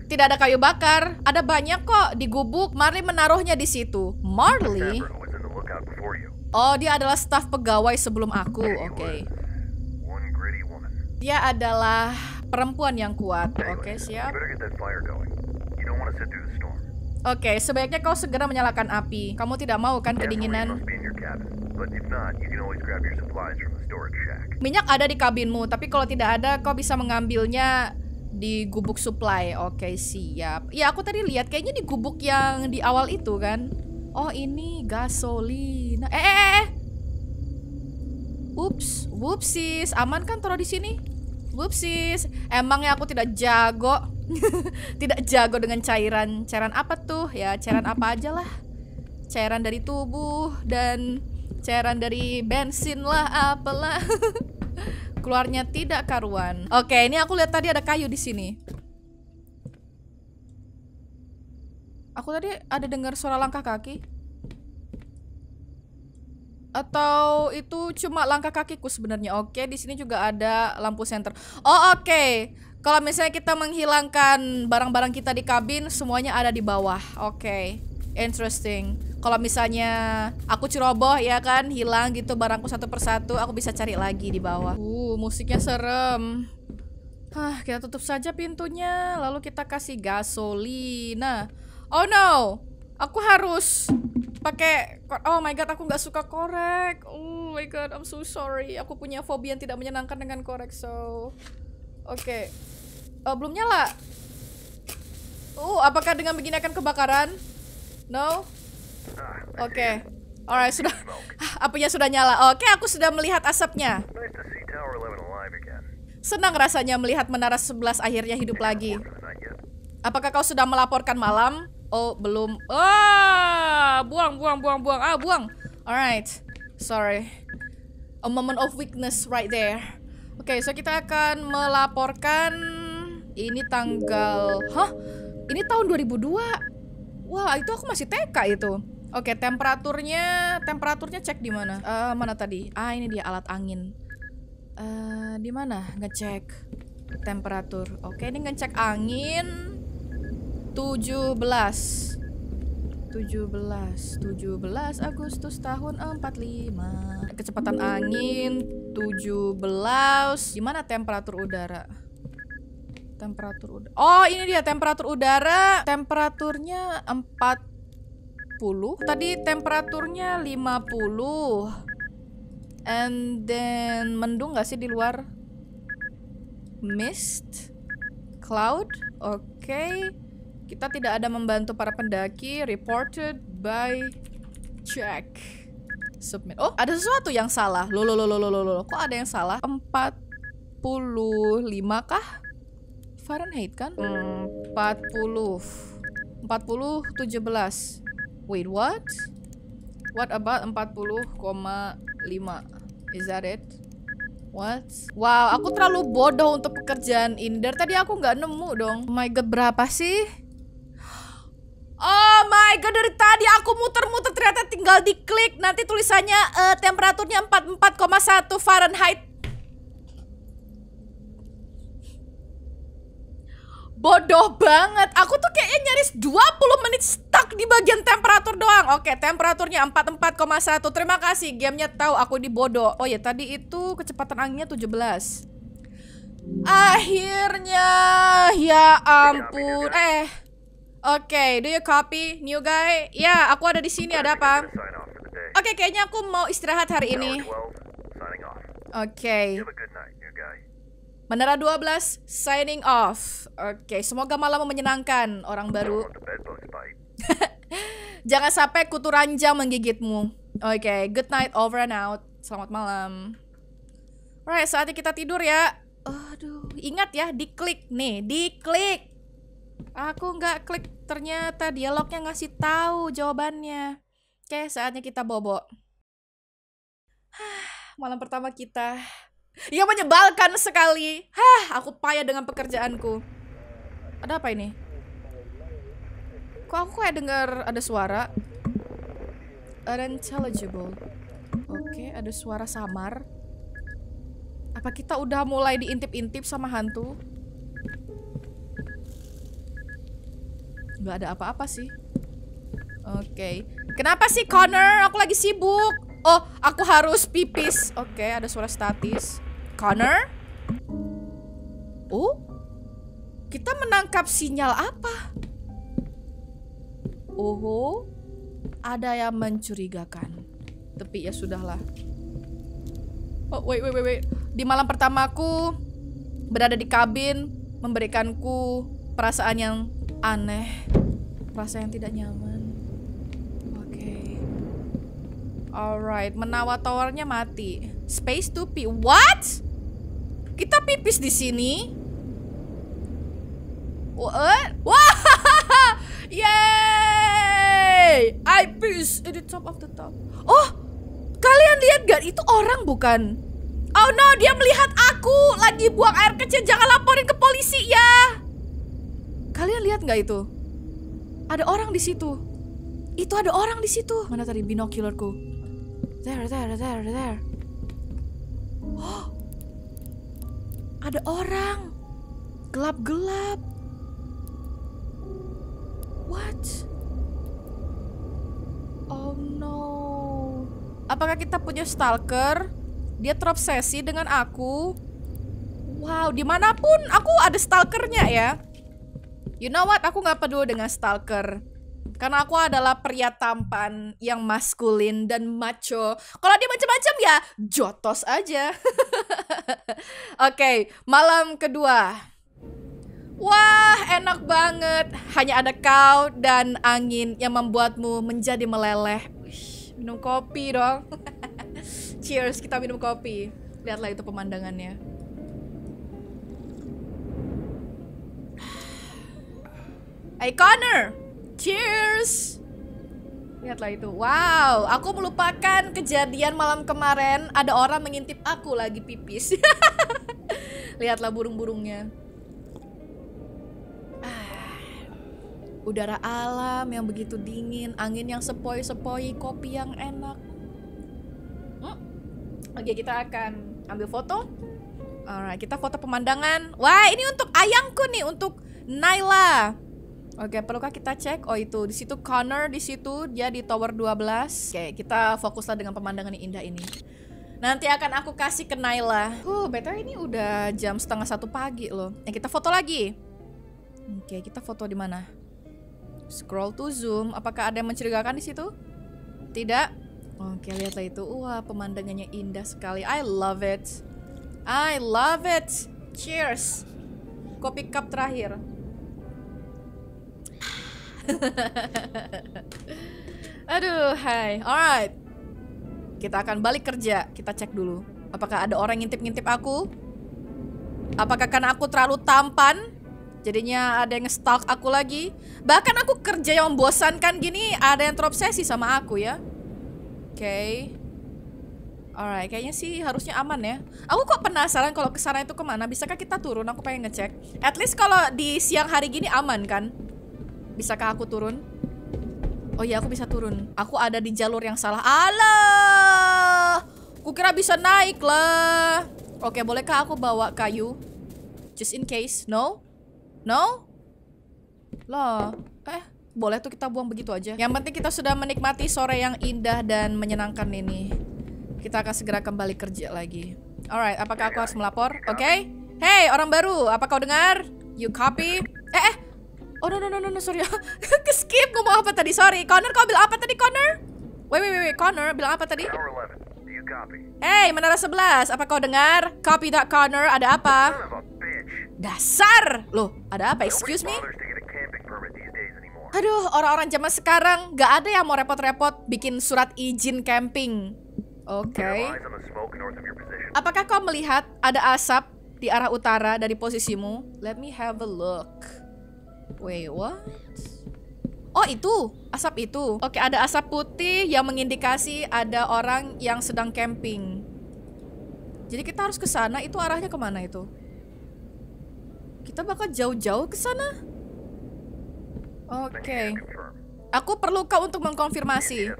Tidak ada kayu bakar. Ada banyak kok di gubuk. Marley menaruhnya di situ. Marley? Oh, dia adalah staf pegawai sebelum aku. Oke. Okay. Dia adalah perempuan yang kuat. Oke, okay, siap. Oke, okay, sebaiknya kau segera menyalakan api. Kamu tidak mau kan kedinginan? Minyak ada di kabinmu, tapi kalau tidak ada, kau bisa mengambilnya di gubuk supply. Oke, okay, siap. Ya, aku tadi lihat kayaknya di gubuk yang di awal itu kan. Oh, ini gasolina. Eh, eh, eh. eh. Ups, whoopsies. Aman kan taruh di sini? whoopsies emangnya aku tidak jago tidak jago dengan cairan cairan apa tuh ya cairan apa aja lah cairan dari tubuh dan cairan dari bensin lah apalah keluarnya tidak karuan oke ini aku lihat tadi ada kayu di sini aku tadi ada dengar suara langkah kaki atau itu cuma langkah kakiku sebenarnya oke di sini juga ada lampu senter oh oke kalau misalnya kita menghilangkan barang-barang kita di kabin semuanya ada di bawah oke interesting kalau misalnya aku ceroboh ya kan hilang gitu barangku satu persatu aku bisa cari lagi di bawah uh musiknya serem ah kita tutup saja pintunya lalu kita kasih gasolina oh no Aku harus pakai oh my god aku nggak suka korek oh my god I'm so sorry aku punya fobia yang tidak menyenangkan dengan korek so oke okay. uh, eh, belum nyala uh apakah dengan begini akan kebakaran no oke okay. alright sudah apinya sudah nyala oke okay, aku sudah melihat asapnya senang rasanya melihat menara sebelas akhirnya hidup lagi apakah kau sudah melaporkan malam Oh, belum. Ah, buang, buang, buang, buang. Ah, buang. Alright. Sorry. A moment of weakness right there. Oke, okay, so kita akan melaporkan ini tanggal Hah? Ini tahun 2002. Wah, itu aku masih TK itu. Oke, okay, temperaturnya temperaturnya cek di mana? Uh, mana tadi? Ah, ini dia alat angin. Uh, di mana? Ngecek temperatur. Oke, okay, ini ngecek angin 17 17 17 Agustus tahun 45 Kecepatan angin 17 Gimana temperatur udara? Temperatur udara Oh ini dia temperatur udara Temperaturnya 40 Tadi temperaturnya 50 And then Mendung gak sih di luar? Mist Cloud Oke okay. Kita tidak ada membantu para pendaki. Reported by check. Submit. Oh, ada sesuatu yang salah. Lo lo lo lo lo lo. Kok ada yang salah? 45 kah? Fahrenheit kan? 40. 40 17. Wait, what? What about 40,5? Is that it? What? Wow, aku terlalu bodoh untuk pekerjaan ini. Dari tadi aku nggak nemu dong. Oh my god, berapa sih? Oh my god dari tadi aku muter-muter ternyata tinggal diklik nanti tulisannya uh, temperaturnya 44,1 Fahrenheit. Bodoh banget. Aku tuh kayaknya nyaris 20 menit stuck di bagian temperatur doang. Oke, temperaturnya 44,1. Terima kasih gamenya tahu aku di bodoh. Oh ya, tadi itu kecepatan anginnya 17. Akhirnya ya, ya, ya, ya ampun. Eh Oke, okay, do you copy, new guy? Ya, yeah, aku ada di sini. Ada apa? Oke, okay, kayaknya aku mau istirahat hari ini. Oke. Okay. Menara 12, signing off. Oke, okay, semoga malam menyenangkan orang baru. Jangan sampai kutu ranjang menggigitmu. Oke, okay, good night, over and out. Selamat malam. Alright, saatnya kita tidur ya. Aduh, ingat ya, diklik nih, diklik. Aku nggak klik, ternyata dialognya ngasih tahu jawabannya. Oke, saatnya kita bobo. Malam pertama kita Ya menyebalkan sekali. Hah, aku payah dengan pekerjaanku. Ada apa ini? Kok aku kayak dengar ada suara? Unintelligible. Oke, okay, ada suara samar. Apa kita udah mulai diintip-intip sama hantu? Nggak ada apa-apa sih. Oke. Okay. Kenapa sih Connor? Aku lagi sibuk. Oh, aku harus pipis. Oke, okay, ada suara statis. Connor? Oh? Kita menangkap sinyal apa? Oh, ada yang mencurigakan. Tapi ya sudahlah. Oh, wait, wait, wait, wait. Di malam pertamaku berada di kabin memberikanku perasaan yang aneh rasa yang tidak nyaman oke okay. alright menawa towernya mati space to pee what kita pipis di sini what eh? wah yay I piss at the top of the top oh kalian lihat gak itu orang bukan Oh no, dia melihat aku lagi buang air kecil. Jangan laporin ke polisi ya. Kalian lihat nggak itu? Ada orang di situ. Itu ada orang di situ. Mana tadi binocularku? There, there, there, there. Oh, ada orang. Gelap-gelap. What? Oh no. Apakah kita punya stalker? Dia terobsesi dengan aku. Wow, dimanapun aku ada stalkernya ya. You know what? Aku nggak peduli dengan stalker. Karena aku adalah pria tampan yang maskulin dan macho. Kalau dia macam-macam ya jotos aja. Oke, okay, malam kedua. Wah, enak banget. Hanya ada kau dan angin yang membuatmu menjadi meleleh. minum kopi dong. Cheers, kita minum kopi. Lihatlah itu pemandangannya. Hey Connor, cheers! Lihatlah itu. Wow, aku melupakan kejadian malam kemarin ada orang mengintip aku lagi pipis. Lihatlah burung-burungnya. Ah, udara alam yang begitu dingin, angin yang sepoi-sepoi, kopi yang enak. Hmm. Oke, kita akan ambil foto. Alright, kita foto pemandangan. Wah, ini untuk ayangku nih, untuk Naila. Oke, perlukah kita cek? Oh itu, di situ Connor di situ dia di tower 12. Oke, kita fokuslah dengan pemandangan yang indah ini. Nanti akan aku kasih ke Naila. Huh, better ini udah jam setengah satu pagi loh. Ya, kita foto lagi. Oke, kita foto di mana? Scroll to zoom. Apakah ada yang mencurigakan di situ? Tidak. Oke, lihatlah itu. Wah, pemandangannya indah sekali. I love it. I love it. Cheers. Kopi cup terakhir. Aduh, hai. Alright. Kita akan balik kerja. Kita cek dulu. Apakah ada orang ngintip-ngintip aku? Apakah karena aku terlalu tampan? Jadinya ada yang stalk aku lagi. Bahkan aku kerja yang membosankan gini, ada yang terobsesi sama aku ya. Oke. Okay. Alright, kayaknya sih harusnya aman ya. Aku kok penasaran kalau kesana itu kemana? Bisakah kita turun? Aku pengen ngecek. At least kalau di siang hari gini aman kan? Bisakah aku turun? Oh iya, aku bisa turun. Aku ada di jalur yang salah. Alah! Kukira bisa naik lah. Oke, bolehkah aku bawa kayu? Just in case. No? No? Loh. Eh, boleh tuh kita buang begitu aja. Yang penting kita sudah menikmati sore yang indah dan menyenangkan ini. Kita akan segera kembali kerja lagi. Alright, apakah aku harus melapor? Oke. Okay. Hey, orang baru, apa kau dengar? You copy? Eh, eh, Oh no no no no, no sorry Ke skip ngomong apa tadi sorry Connor kau bilang apa tadi Connor Wait wait wait, Connor bilang apa tadi Hey menara 11 apa kau dengar Copy that Connor ada apa Dasar Loh ada apa excuse me Aduh orang-orang zaman sekarang gak ada yang mau repot-repot bikin surat izin camping Oke okay. Apakah kau melihat ada asap di arah utara dari posisimu? Let me have a look Wait, what? Oh itu, asap itu. Oke, ada asap putih yang mengindikasi ada orang yang sedang camping. Jadi kita harus ke sana. Itu arahnya kemana itu? Kita bakal jauh-jauh ke sana. Oke. Okay. Aku perlu kau untuk mengkonfirmasi.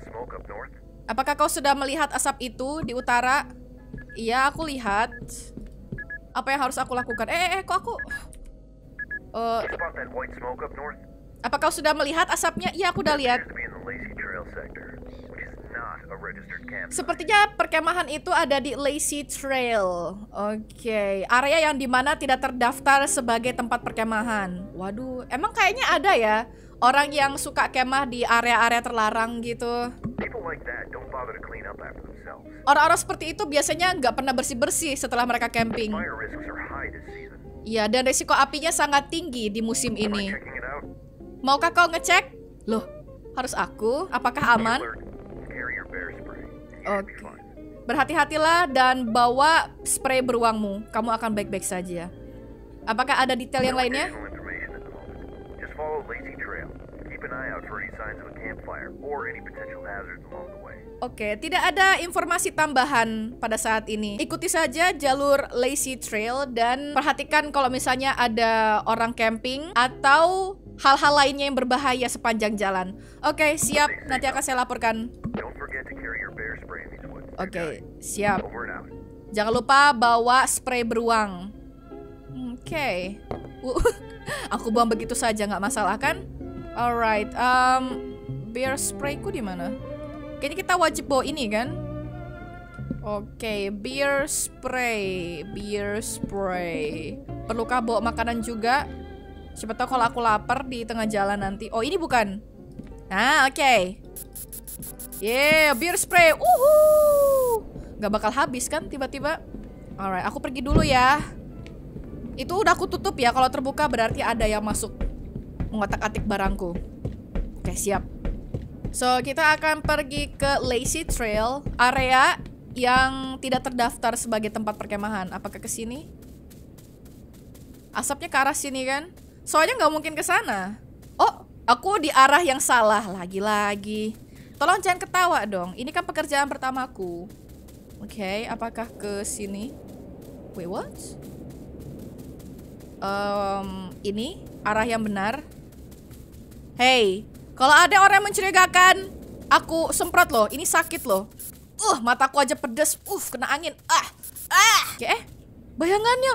Apakah kau sudah melihat asap itu di utara? Iya, aku lihat. Apa yang harus aku lakukan? Eh, eh, eh kok aku... Uh, apa kau sudah melihat asapnya? Iya, aku udah lihat. Sepertinya perkemahan itu ada di Lazy Trail. Oke, okay. area yang dimana tidak terdaftar sebagai tempat perkemahan. Waduh, emang kayaknya ada ya orang yang suka kemah di area-area terlarang gitu. Orang-orang seperti itu biasanya nggak pernah bersih-bersih setelah mereka camping. Iya, dan resiko apinya sangat tinggi di musim ini. Maukah kau ngecek? Loh, harus aku? Apakah aman? Oke. Berhati-hatilah dan bawa spray beruangmu. Kamu akan baik-baik saja. Apakah ada detail yang lainnya? Oke, tidak ada informasi tambahan pada saat ini. Ikuti saja jalur Lazy Trail dan perhatikan kalau misalnya ada orang camping atau hal-hal lainnya yang berbahaya sepanjang jalan. Oke, siap. Nanti akan saya laporkan. Oke, okay, siap. Jangan lupa bawa spray beruang. Oke. Okay. aku buang begitu saja nggak masalah kan? Alright, um, bear sprayku di mana? Kayaknya kita wajib bawa ini kan? Oke, okay, beer spray, beer spray. Perlukah bawa makanan juga? Siapa tahu kalau aku lapar di tengah jalan nanti. Oh, ini bukan. Nah, oke. Okay. Yeah, beer spray. Uhu. Gak bakal habis kan tiba-tiba? Alright, aku pergi dulu ya. Itu udah aku tutup ya. Kalau terbuka berarti ada yang masuk mengotak-atik barangku. Oke, siap. So, kita akan pergi ke Lazy Trail, area yang tidak terdaftar sebagai tempat perkemahan. Apakah ke sini? Asapnya ke arah sini kan? Soalnya nggak mungkin ke sana. Oh, aku di arah yang salah lagi-lagi. Tolong jangan ketawa dong. Ini kan pekerjaan pertamaku. Oke, okay, apakah ke sini? Wait, what? Um, ini arah yang benar. Hey, kalau ada orang yang mencurigakan, aku semprot loh. Ini sakit loh. Uh, mataku aja pedes. Uh, kena angin. Ah, ah. Oke, okay. Eh. bayangannya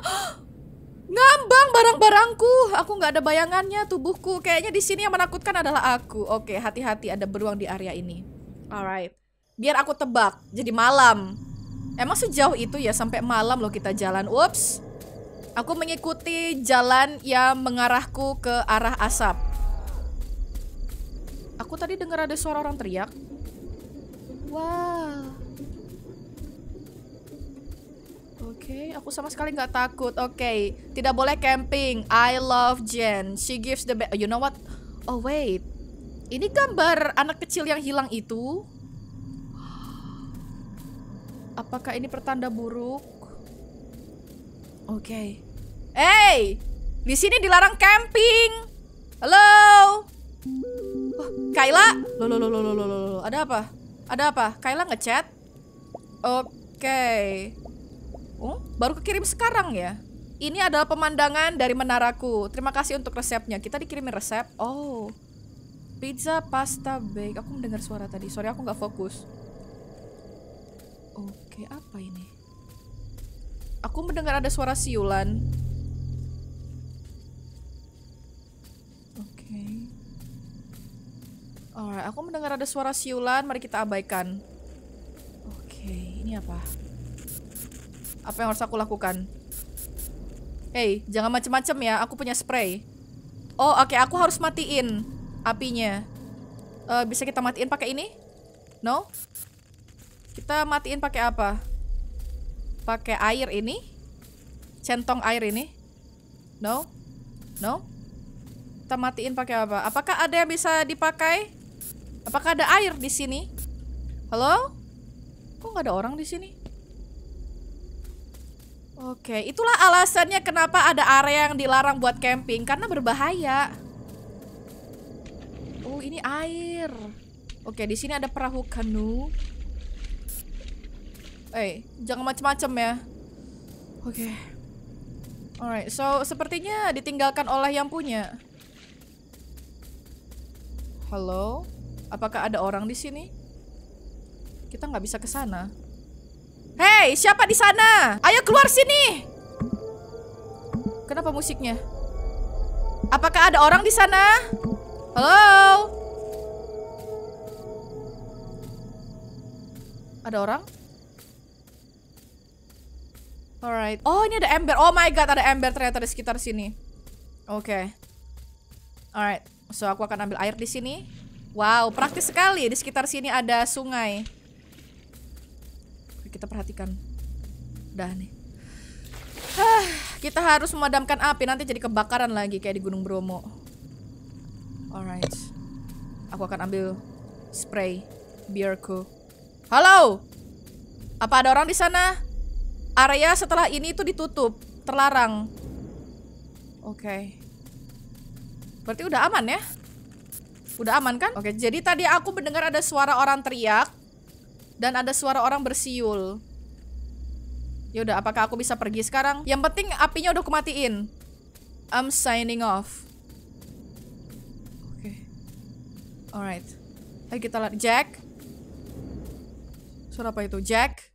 ngambang barang-barangku. Aku nggak ada bayangannya tubuhku. Kayaknya di sini yang menakutkan adalah aku. Oke, okay, hati-hati ada beruang di area ini. Alright, biar aku tebak. Jadi malam. Emang sejauh itu ya sampai malam loh kita jalan. Ups. Aku mengikuti jalan yang mengarahku ke arah asap. Aku tadi dengar ada suara orang teriak. Wow. Oke, okay, aku sama sekali nggak takut. Oke, okay. tidak boleh camping. I love Jen. She gives the best. You know what? Oh wait, ini gambar anak kecil yang hilang itu. Apakah ini pertanda buruk? Oke. Okay. Hey, di sini dilarang camping. Halo. Oh, Kayla! Loh, loh, loh, loh, loh, loh, loh, ada apa? Ada apa? Kayla ngechat? Oke. Okay. Oh, baru kekirim sekarang ya? Ini adalah pemandangan dari menaraku. Terima kasih untuk resepnya. Kita dikirimin resep. Oh. Pizza, pasta, bake. Aku mendengar suara tadi. Sorry, aku nggak fokus. Oke, okay, apa ini? Aku mendengar ada suara siulan. Alright, aku mendengar ada suara siulan, mari kita abaikan. Oke, okay, ini apa? Apa yang harus aku lakukan? Hey, jangan macem-macem ya, aku punya spray. Oh, oke, okay, aku harus matiin apinya. Uh, bisa kita matiin pakai ini? No? Kita matiin pakai apa? Pakai air ini? Centong air ini? No? No? Kita matiin pakai apa? Apakah ada yang bisa dipakai? Apakah ada air di sini? Halo? Kok nggak ada orang di sini? Oke, itulah alasannya kenapa ada area yang dilarang buat camping karena berbahaya. Oh, ini air. Oke, di sini ada perahu kanu. Eh, jangan macem-macem ya. Oke. Alright, so sepertinya ditinggalkan oleh yang punya. Halo? Apakah ada orang di sini? Kita nggak bisa ke sana. Hey, siapa di sana? Ayo keluar sini. Kenapa musiknya? Apakah ada orang di sana? Halo? Ada orang? Alright. Oh, ini ada ember. Oh my god, ada ember ternyata di sekitar sini. Oke. Okay. Alright. So, aku akan ambil air di sini. Wow, praktis sekali. Di sekitar sini ada sungai. Kita perhatikan. Dah nih. Hah, kita harus memadamkan api. Nanti jadi kebakaran lagi kayak di Gunung Bromo. Alright. Aku akan ambil spray biarku. Halo. Apa ada orang di sana? Area setelah ini itu ditutup, terlarang. Oke. Okay. Berarti udah aman ya? Udah aman kan? Oke, jadi tadi aku mendengar ada suara orang teriak dan ada suara orang bersiul. Ya udah, apakah aku bisa pergi sekarang? Yang penting apinya udah kumatiin. I'm signing off. Oke. Okay. Alright. Ayo kita lihat Jack. Suara apa itu? Jack.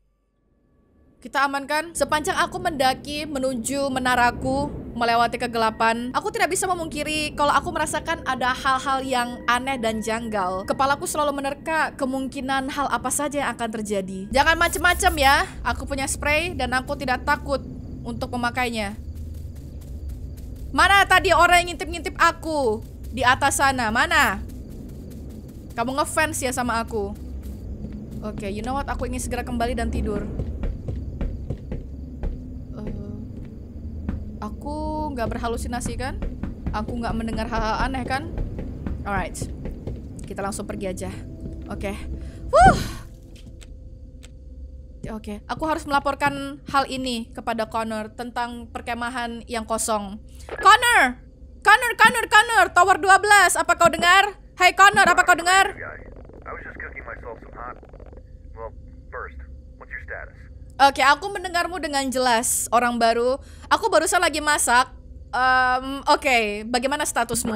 Kita amankan. Sepanjang aku mendaki menuju menaraku, melewati kegelapan, aku tidak bisa memungkiri kalau aku merasakan ada hal-hal yang aneh dan janggal. Kepalaku selalu menerka kemungkinan hal apa saja yang akan terjadi. Jangan macem-macem ya. Aku punya spray dan aku tidak takut untuk memakainya. Mana tadi orang yang ngintip-ngintip aku? Di atas sana, mana? Kamu ngefans ya sama aku? Oke, okay, you know what? Aku ingin segera kembali dan tidur. Aku nggak berhalusinasi kan? Aku nggak mendengar hal-hal aneh kan? Alright, kita langsung pergi aja. Oke, okay. Oke, okay. aku harus melaporkan hal ini kepada Connor tentang perkemahan yang kosong. Connor! Connor, Connor, Connor, Tower 12, apa kau dengar? Hai hey Connor, apa kau dengar? Iya, iya. Oke, aku mendengarmu dengan jelas, orang baru. Aku barusan lagi masak. Um, Oke, okay, bagaimana statusmu?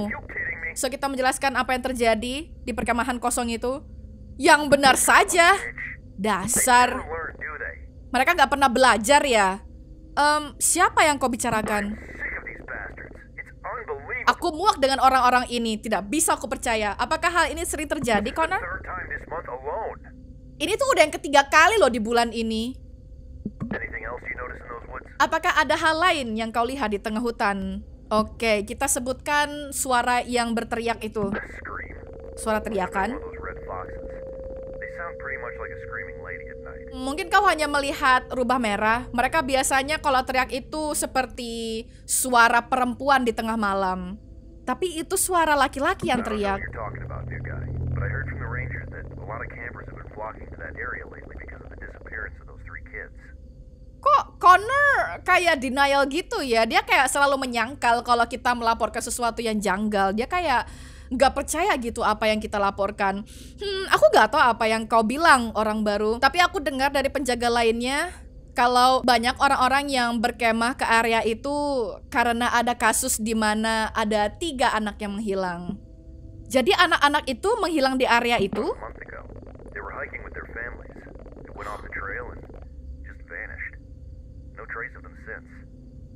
So kita menjelaskan apa yang terjadi di perkemahan kosong itu. Yang benar saja. Dasar. Mereka nggak pernah belajar ya. Um, siapa yang kau bicarakan? Aku muak dengan orang-orang ini. Tidak bisa aku percaya. Apakah hal ini sering terjadi, Connor? Ini tuh udah yang ketiga kali loh di bulan ini. Apakah ada hal lain yang kau lihat di tengah hutan? Oke, okay, kita sebutkan suara yang berteriak itu. Suara teriakan. Mungkin kau hanya melihat rubah merah. Mereka biasanya kalau teriak itu seperti suara perempuan di tengah malam. Tapi itu suara laki-laki yang teriak. kok Connor kayak denial gitu ya dia kayak selalu menyangkal kalau kita melaporkan sesuatu yang janggal dia kayak nggak percaya gitu apa yang kita laporkan. Hmm, aku nggak tahu apa yang kau bilang orang baru, tapi aku dengar dari penjaga lainnya kalau banyak orang-orang yang berkemah ke area itu karena ada kasus di mana ada tiga anak yang menghilang. Jadi anak-anak itu menghilang di area itu? trace of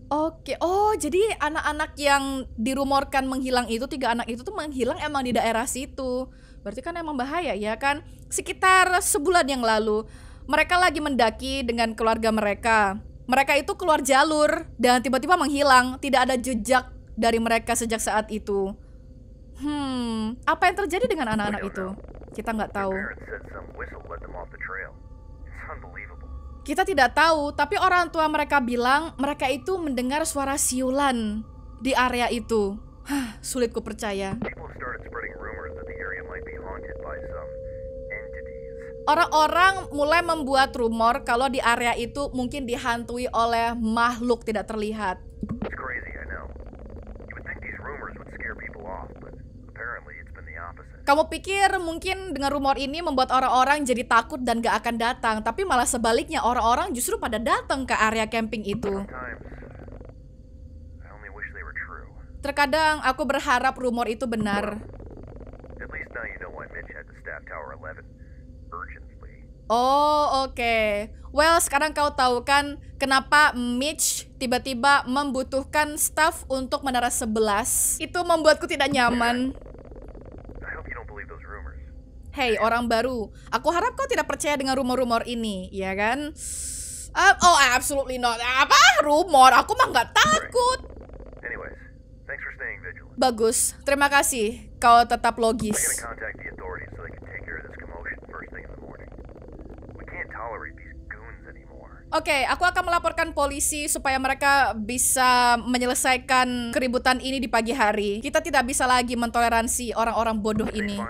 Oke, oh jadi anak-anak yang dirumorkan menghilang itu tiga anak itu tuh menghilang emang di daerah situ. Berarti kan emang bahaya ya kan? Sekitar sebulan yang lalu mereka lagi mendaki dengan keluarga mereka. Mereka itu keluar jalur dan tiba-tiba menghilang, tidak ada jejak dari mereka sejak saat itu. Hmm, apa yang terjadi dengan anak-anak itu? Kita nggak tahu. Kita tidak tahu, tapi orang tua mereka bilang mereka itu mendengar suara siulan di area itu. Huh, sulit ku percaya. Orang-orang mulai membuat rumor kalau di area itu mungkin dihantui oleh makhluk tidak terlihat. Kamu pikir mungkin dengan rumor ini membuat orang-orang jadi takut dan gak akan datang, tapi malah sebaliknya orang-orang justru pada datang ke area camping itu. Terkadang aku berharap rumor itu benar. Oh, oke. Okay. Well, sekarang kau tahu kan kenapa Mitch tiba-tiba membutuhkan staff untuk menara 11. Itu membuatku tidak nyaman. Hey orang baru, aku harap kau tidak percaya dengan rumor-rumor ini, ya kan? Uh, oh, absolutely not. Apa? Rumor? Aku mah nggak takut. Bagus, terima kasih. Kau tetap logis. Oke, okay, aku akan melaporkan polisi supaya mereka bisa menyelesaikan keributan ini di pagi hari. Kita tidak bisa lagi mentoleransi orang-orang bodoh ini.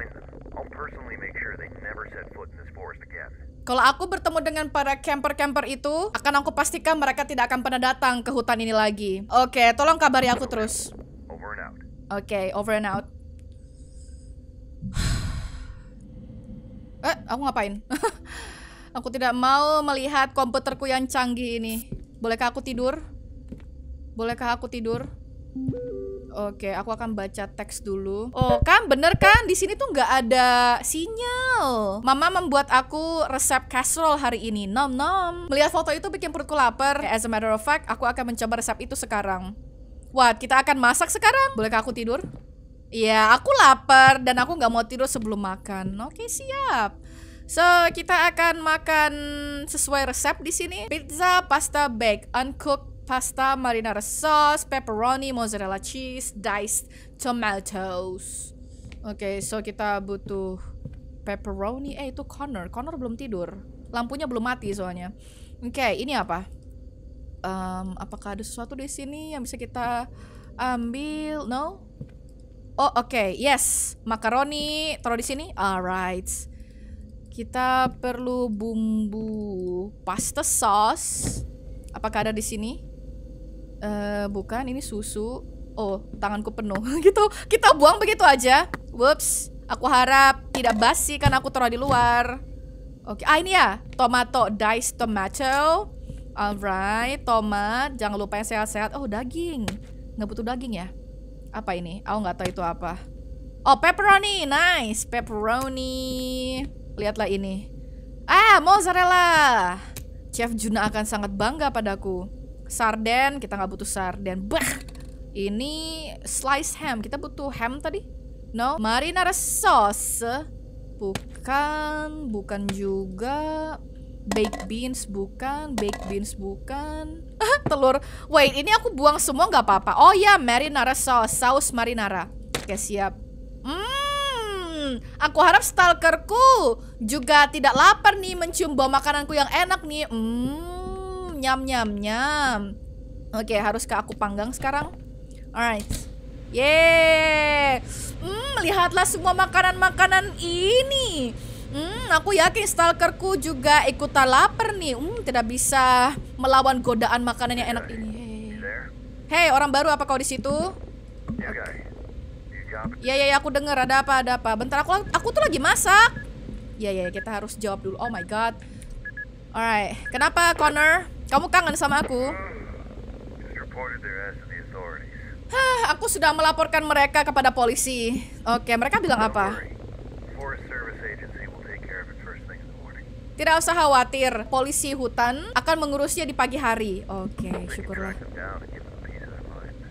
Kalau aku bertemu dengan para camper-camper itu, akan aku pastikan mereka tidak akan pernah datang ke hutan ini lagi. Oke, okay, tolong kabari aku terus. Oke, okay, over and out. eh, aku ngapain? aku tidak mau melihat komputerku yang canggih ini. Bolehkah aku tidur? Bolehkah aku tidur? Oke, aku akan baca teks dulu. Oh, kan bener kan? Di sini tuh nggak ada sinyal. Mama membuat aku resep casserole hari ini. Nom nom. Melihat foto itu bikin perutku lapar. As a matter of fact, aku akan mencoba resep itu sekarang. Wah, kita akan masak sekarang. Bolehkah aku tidur? Iya, aku lapar dan aku nggak mau tidur sebelum makan. Oke, siap. So, kita akan makan sesuai resep di sini. Pizza, pasta, bake, uncooked pasta, marinara sauce, pepperoni, mozzarella cheese, diced tomatoes. Oke, okay, so kita butuh pepperoni. Eh, itu Connor. Connor belum tidur. Lampunya belum mati soalnya. Oke, okay, ini apa? Um, apakah ada sesuatu di sini yang bisa kita ambil? No? Oh, oke. Okay. Yes. Makaroni taruh di sini. Alright. Kita perlu bumbu pasta sauce. Apakah ada di sini? Eh, bukan ini susu oh tanganku penuh gitu kita buang begitu aja whoops aku harap tidak basi karena aku taruh di luar oke okay. ah ini ya tomato diced tomato alright tomat jangan lupa yang sehat-sehat oh daging nggak butuh daging ya apa ini aku nggak tahu itu apa oh pepperoni nice pepperoni lihatlah ini ah mozzarella chef Juna akan sangat bangga padaku sarden kita nggak butuh sarden bah ini slice ham kita butuh ham tadi no marinara sauce bukan bukan juga baked beans bukan baked beans bukan ah, telur wait ini aku buang semua nggak apa-apa oh ya marinara sauce saus marinara oke siap hmm aku harap stalkerku juga tidak lapar nih mencium bau makananku yang enak nih hmm Nyam, nyam, nyam. Oke, okay, ke aku panggang sekarang? Alright. Yeay. Hmm, lihatlah semua makanan-makanan ini. Hmm, aku yakin stalkerku juga ikut lapar nih. Hmm, tidak bisa melawan godaan makanan yang enak ini. hey orang baru apa kau di situ? Ya, ya, ya, aku dengar ada apa, ada apa. Bentar, aku, aku tuh lagi masak. Ya, ya, ya kita harus jawab dulu. Oh my god. Alright, kenapa Connor? Kamu kangen sama aku? Hah, aku sudah melaporkan mereka kepada polisi. Oke, mereka bilang apa? Tidak usah khawatir, polisi hutan akan mengurusnya di pagi hari. Oke, syukurlah.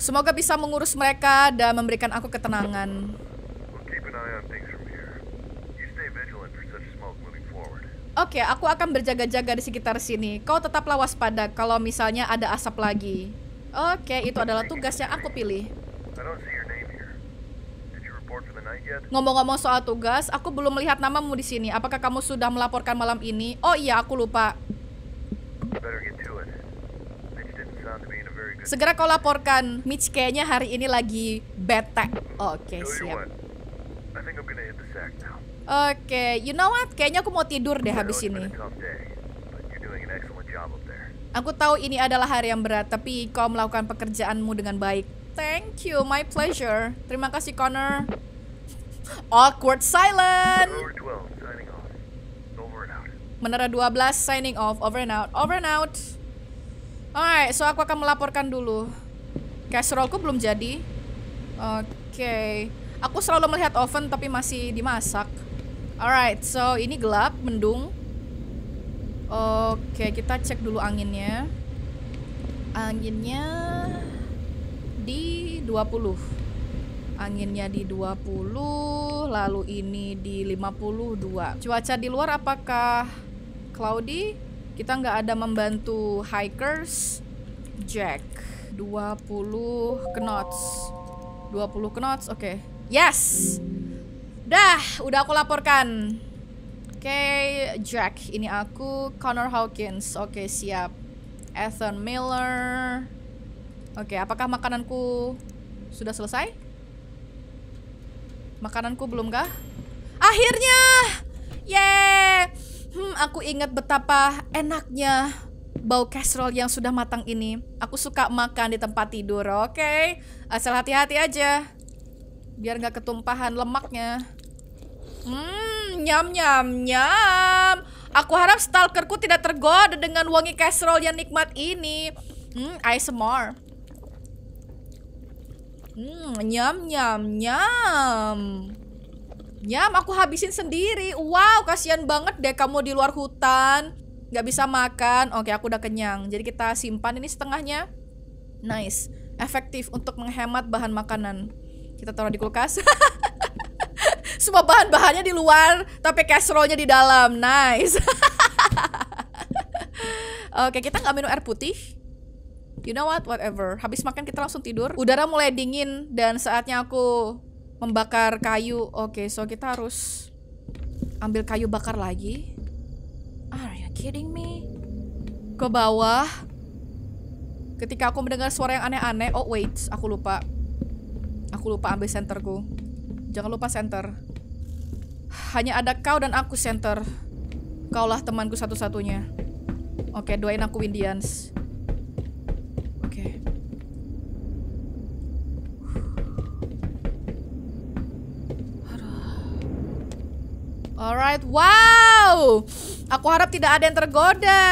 Semoga bisa mengurus mereka dan memberikan aku ketenangan. Oke, okay, aku akan berjaga-jaga di sekitar sini. Kau tetaplah waspada kalau misalnya ada asap lagi. Oke, okay, itu adalah tugas yang aku pilih. Ngomong-ngomong soal tugas, aku belum melihat namamu di sini. Apakah kamu sudah melaporkan malam ini? Oh iya, aku lupa. Segera kau laporkan. Mitch kayaknya hari ini lagi bete. Oke, okay, siap. Oke, okay. you know what? Kayaknya aku mau tidur deh habis ini. Aku tahu ini adalah hari yang berat, tapi kau melakukan pekerjaanmu dengan baik. Thank you, my pleasure. Terima kasih, Connor. Awkward silence. Menara 12 signing off, over and out, over and out. Alright, so aku akan melaporkan dulu. Casserole belum jadi. Oke. Okay. Aku selalu melihat oven tapi masih dimasak. Alright, so ini gelap, mendung. Oke, kita cek dulu anginnya. Anginnya di 20. Anginnya di 20, lalu ini di 52. Cuaca di luar apakah cloudy? Kita nggak ada membantu hikers. Jack 20 knots. 20 knots, oke. Okay. Yes. Dah, udah aku laporkan. Oke, okay, Jack, ini aku Connor Hawkins. Oke, okay, siap. Ethan Miller. Oke, okay, apakah makananku sudah selesai? Makananku belum kah? Akhirnya! Yeay! Hmm, aku ingat betapa enaknya bau casserole yang sudah matang ini. Aku suka makan di tempat tidur, oke? Okay? Asal hati-hati aja. Biar nggak ketumpahan lemaknya. Hmm, nyam nyam nyam. Aku harap stalkerku tidak tergoda dengan wangi casserole yang nikmat ini. Hmm, ASMR. Hmm, nyam nyam nyam. Nyam, aku habisin sendiri. Wow, kasihan banget deh kamu di luar hutan. nggak bisa makan. Oke, aku udah kenyang. Jadi kita simpan ini setengahnya. Nice. Efektif untuk menghemat bahan makanan. Kita taruh di kulkas. Semua bahan-bahannya di luar, tapi casserole-nya di dalam. Nice. Oke, kita nggak minum air putih. You know what? Whatever. Habis makan kita langsung tidur. Udara mulai dingin dan saatnya aku membakar kayu. Oke, okay, so kita harus ambil kayu bakar lagi. Are you kidding me? Ke bawah. Ketika aku mendengar suara yang aneh-aneh. Oh wait, aku lupa. Aku lupa ambil senterku. Jangan lupa senter. Hanya ada kau dan aku, Center. Kaulah temanku satu-satunya. Oke, doain aku Windians. Oke. Alright, wow! Aku harap tidak ada yang tergoda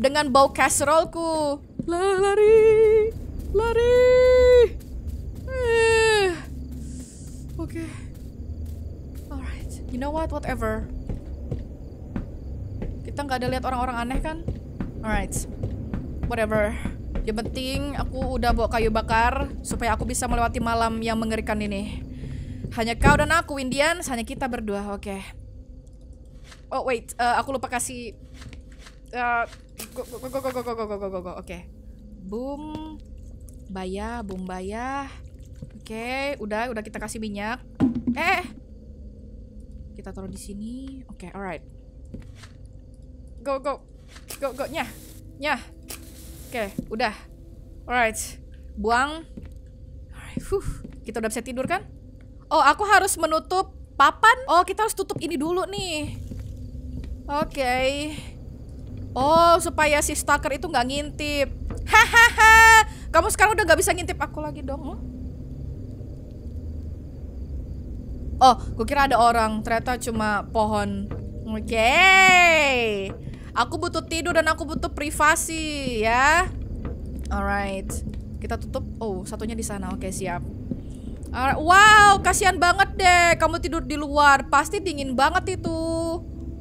dengan bau casserolku. Lari, lari. Eh. Oke. Okay you know what whatever kita nggak ada lihat orang-orang aneh kan alright whatever yang penting aku udah bawa kayu bakar supaya aku bisa melewati malam yang mengerikan ini. Hanya kau dan aku, Indian. Hanya kita berdua, oke. Okay. Oh wait, uh, aku lupa kasih. go go go go go go go go go Oke. Okay. Boom, bayah, boom bayah. Oke, okay, udah udah kita kasih minyak. Eh, kita taruh di sini. Oke, okay, alright. Go, go. Go, go. Nyah. Nyah. Oke, okay, udah. Alright. Buang. Alright, huh. Kita udah bisa tidur kan? Oh, aku harus menutup papan. Oh, kita harus tutup ini dulu nih. Oke. Okay. Oh, supaya si stalker itu nggak ngintip. Hahaha. Kamu sekarang udah nggak bisa ngintip aku lagi dong. Oh, gue kira ada orang. Ternyata cuma pohon. Oke. Okay. Aku butuh tidur dan aku butuh privasi, ya. Alright. Kita tutup. Oh, satunya di sana. Oke, okay, siap. Alright. Wow, kasihan banget deh. Kamu tidur di luar. Pasti dingin banget itu.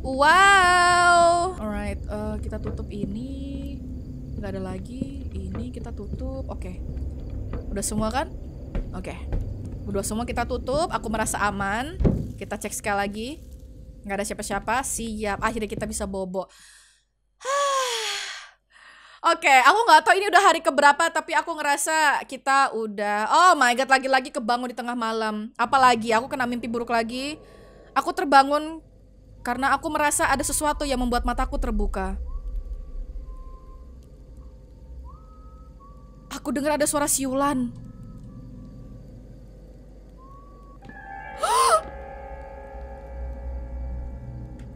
Wow. Alright, uh, kita tutup ini. Gak ada lagi. Ini kita tutup. Oke. Okay. Udah semua kan? Oke. Okay. Udah semua kita tutup, aku merasa aman. Kita cek sekali lagi. Nggak ada siapa-siapa, siap. Akhirnya kita bisa bobo. Oke, okay, aku nggak tahu ini udah hari keberapa, tapi aku ngerasa kita udah. Oh my god, lagi-lagi kebangun di tengah malam. Apalagi aku kena mimpi buruk lagi. Aku terbangun karena aku merasa ada sesuatu yang membuat mataku terbuka. Aku dengar ada suara siulan.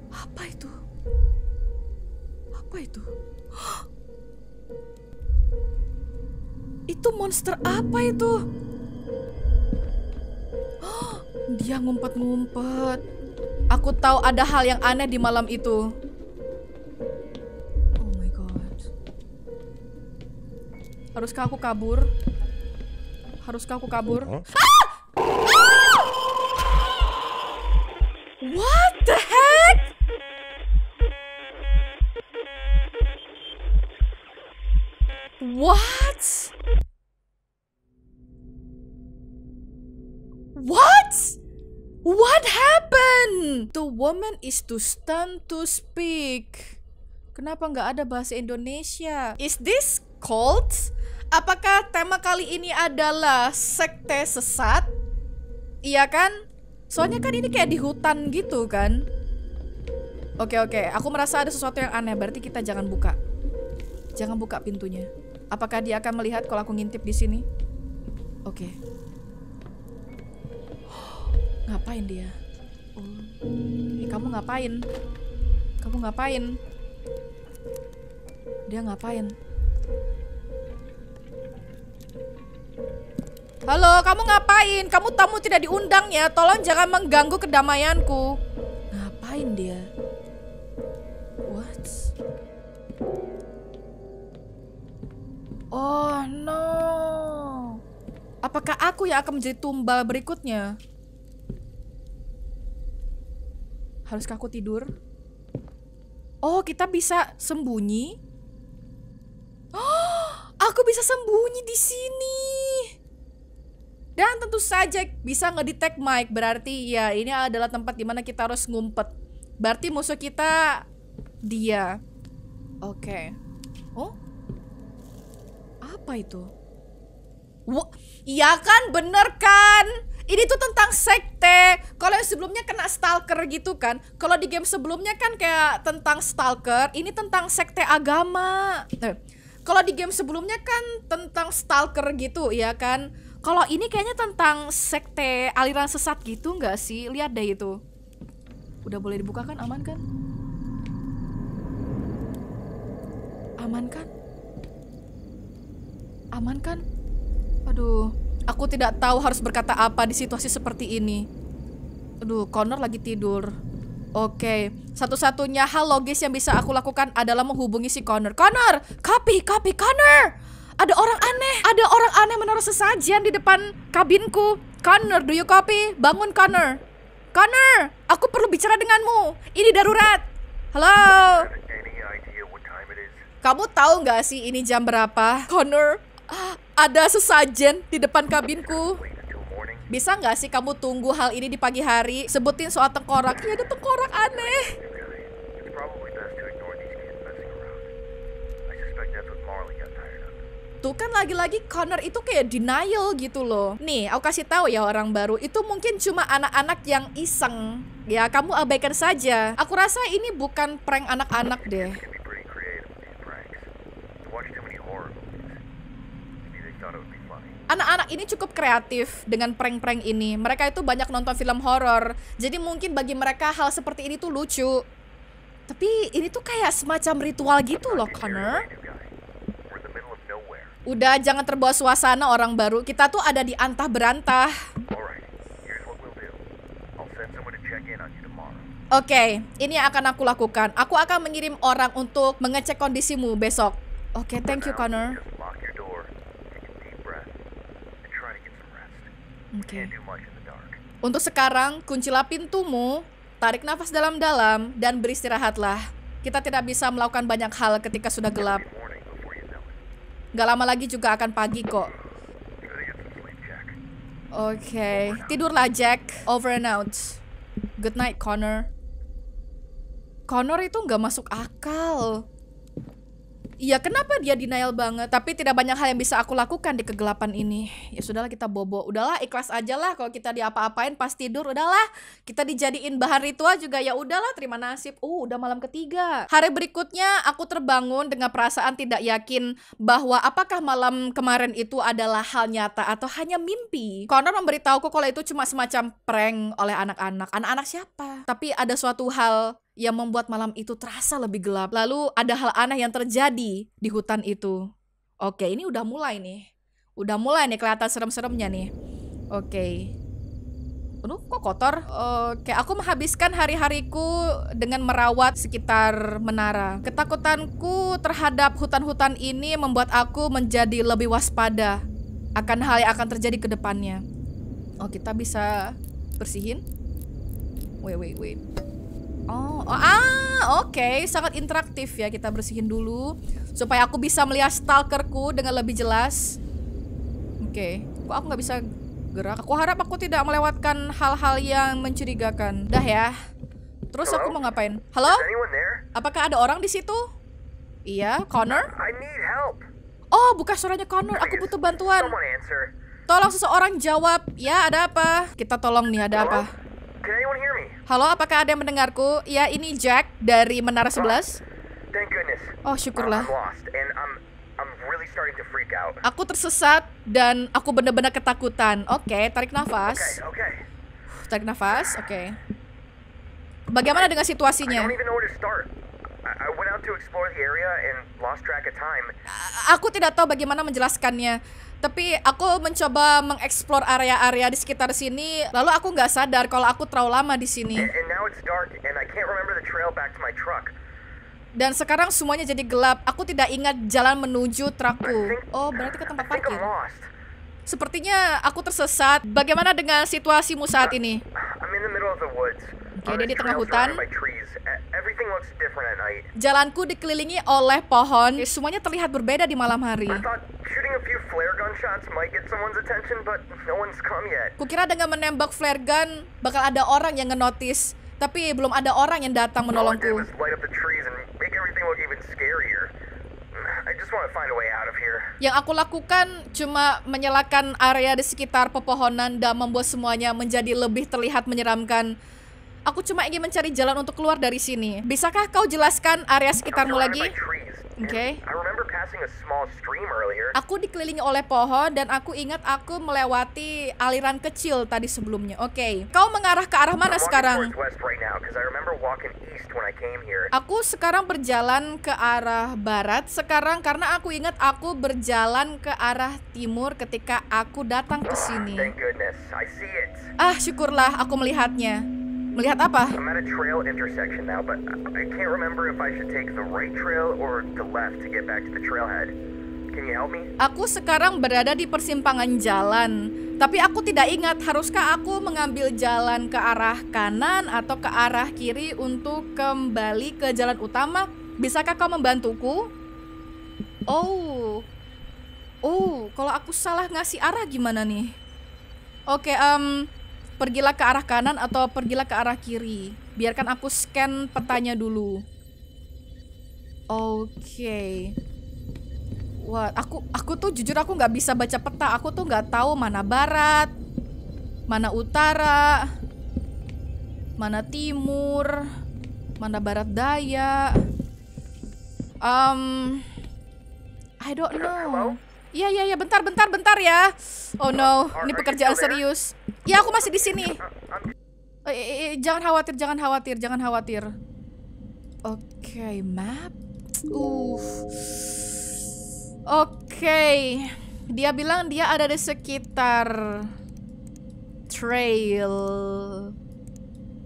Apa itu? Apa itu? Itu monster apa itu? Dia ngumpet-ngumpet. Aku tahu ada hal yang aneh di malam itu. Oh my god. Haruskah aku kabur? Haruskah aku kabur? Huh? Ah! Ah! What the heck? What? What? What happened? The woman is too stunned to speak. Kenapa nggak ada bahasa Indonesia? Is this cult? Apakah tema kali ini adalah sekte sesat? Iya kan? Soalnya kan ini kayak di hutan gitu kan. Oke oke, aku merasa ada sesuatu yang aneh. Berarti kita jangan buka. Jangan buka pintunya. Apakah dia akan melihat kalau aku ngintip di sini? Oke. ngapain dia? Oh. Eh, kamu ngapain? Kamu ngapain? Dia ngapain? Halo, kamu ngapain? Kamu tamu tidak diundang ya. Tolong jangan mengganggu kedamaianku. Ngapain dia? What? Oh no. Apakah aku yang akan menjadi tumbal berikutnya? Haruskah aku tidur? Oh, kita bisa sembunyi. Oh, aku bisa sembunyi di sini. Dan tentu saja bisa ngedetect mic berarti ya ini adalah tempat dimana kita harus ngumpet. Berarti musuh kita dia. Oke. Okay. Oh? Apa itu? Wah, iya kan bener kan? Ini tuh tentang sekte. Kalau yang sebelumnya kena stalker gitu kan. Kalau di game sebelumnya kan kayak tentang stalker, ini tentang sekte agama. Eh, kalau di game sebelumnya kan tentang stalker gitu ya kan kalau ini kayaknya tentang sekte aliran sesat gitu nggak sih? Lihat deh itu. Udah boleh dibuka kan? Aman kan? Aman kan? Aman kan? Aduh, aku tidak tahu harus berkata apa di situasi seperti ini. Aduh, Connor lagi tidur. Oke, okay. satu-satunya hal logis yang bisa aku lakukan adalah menghubungi si Connor. Connor, copy, copy, Connor. Ada orang aneh, ada orang aneh menaruh sesajian di depan kabinku. Connor, do you copy? Bangun Connor. Connor, aku perlu bicara denganmu. Ini darurat. Halo. Kamu tahu nggak sih ini jam berapa? Connor, ah, ada sesajen di depan kabinku. Bisa nggak sih kamu tunggu hal ini di pagi hari? Sebutin soal tengkorak. Ya ada tengkorak aneh. itu kan lagi-lagi Connor itu kayak denial gitu loh. Nih, aku kasih tahu ya orang baru itu mungkin cuma anak-anak yang iseng. Ya, kamu abaikan saja. Aku rasa ini bukan prank anak-anak deh. anak-anak ini cukup kreatif dengan prank-prank ini. Mereka itu banyak nonton film horor. Jadi mungkin bagi mereka hal seperti ini tuh lucu. Tapi ini tuh kayak semacam ritual gitu loh, Connor. Udah jangan terbawa suasana orang baru. Kita tuh ada di antah berantah. Oke, okay, ini yang akan aku lakukan. Aku akan mengirim orang untuk mengecek kondisimu besok. Oke, okay, thank you Connor. Okay. Untuk sekarang, kuncilah pintumu, tarik nafas dalam-dalam, dan beristirahatlah. Kita tidak bisa melakukan banyak hal ketika sudah gelap. Gak lama lagi juga akan pagi kok. Oke, okay. tidurlah Jack. Over and out. Good night, Connor. Connor itu nggak masuk akal. Iya, kenapa dia denial banget? Tapi tidak banyak hal yang bisa aku lakukan di kegelapan ini. Ya sudahlah kita bobo. Udahlah ikhlas aja lah kalau kita diapa-apain pas tidur. Udahlah, kita dijadiin bahan ritual juga ya udahlah terima nasib. Uh, udah malam ketiga. Hari berikutnya aku terbangun dengan perasaan tidak yakin bahwa apakah malam kemarin itu adalah hal nyata atau hanya mimpi. Connor memberitahuku kalau itu cuma semacam prank oleh anak-anak. Anak-anak siapa? Tapi ada suatu hal yang membuat malam itu terasa lebih gelap. Lalu ada hal aneh yang terjadi di hutan itu. Oke, ini udah mulai nih. Udah mulai nih kelihatan serem-seremnya nih. Oke. Aduh, kok kotor? Oke, aku menghabiskan hari-hariku dengan merawat sekitar menara. Ketakutanku terhadap hutan-hutan ini membuat aku menjadi lebih waspada akan hal yang akan terjadi ke depannya. Oh, kita bisa bersihin? Wait, wait, wait. Oh, oh ah, oke, okay. sangat interaktif ya. Kita bersihin dulu supaya aku bisa melihat stalkerku dengan lebih jelas. Oke, okay. kok aku nggak bisa gerak. Aku harap aku tidak melewatkan hal-hal yang mencurigakan. Dah ya. Terus aku mau ngapain? Halo? Apakah ada orang di situ? Iya, Connor? Oh, bukan suaranya Connor. Aku butuh bantuan. Tolong seseorang jawab. Ya, ada apa? Kita tolong nih, ada apa? Halo, apakah ada yang mendengarku? Ya, ini Jack dari Menara 11. Oh, syukurlah. Aku tersesat dan aku benar-benar ketakutan. Oke, okay, tarik nafas. Tarik nafas. Oke. Okay. Bagaimana dengan situasinya? Aku tidak tahu bagaimana menjelaskannya tapi aku mencoba mengeksplor area-area di sekitar sini lalu aku nggak sadar kalau aku terlalu lama di sini dan sekarang semuanya jadi gelap aku tidak ingat jalan menuju traku. oh berarti ke tempat parkir sepertinya aku tersesat bagaimana dengan situasimu saat ini Oke, dia di tengah hutan. E, Jalanku dikelilingi oleh pohon. Semuanya terlihat berbeda di malam hari. Kukira dengan menembak flare gun bakal ada orang yang ngenotis, tapi belum ada orang yang datang menolongku. Yang aku lakukan cuma menyalakan area di sekitar pepohonan dan membuat semuanya menjadi lebih terlihat menyeramkan. Aku cuma ingin mencari jalan untuk keluar dari sini. Bisakah kau jelaskan area sekitarmu lagi? Oke. Okay. Aku dikelilingi oleh pohon dan aku ingat aku melewati aliran kecil tadi sebelumnya. Oke. Okay. Kau mengarah ke arah mana sekarang? Aku sekarang berjalan ke arah barat sekarang karena aku ingat aku berjalan ke arah timur ketika aku datang ke sini. Ah, syukurlah aku melihatnya. Melihat apa? Aku sekarang berada di persimpangan jalan, tapi aku tidak ingat haruskah aku mengambil jalan ke arah kanan atau ke arah kiri untuk kembali ke jalan utama. Bisakah kau membantuku? Oh, oh, kalau aku salah ngasih arah gimana nih? Oke, okay, um, pergilah ke arah kanan atau pergilah ke arah kiri. Biarkan aku scan petanya dulu. Oke. Okay. Wah, aku aku tuh jujur aku nggak bisa baca peta. Aku tuh nggak tahu mana barat, mana utara, mana timur, mana barat daya. Um, I don't know. Hello? Iya iya iya bentar bentar bentar ya. Oh no, ini pekerjaan serius. Ya aku masih di sini. Eh, eh, eh, jangan khawatir, jangan khawatir, jangan khawatir. Oke, okay, map. Uh. Oke. Okay. Dia bilang dia ada di sekitar trail.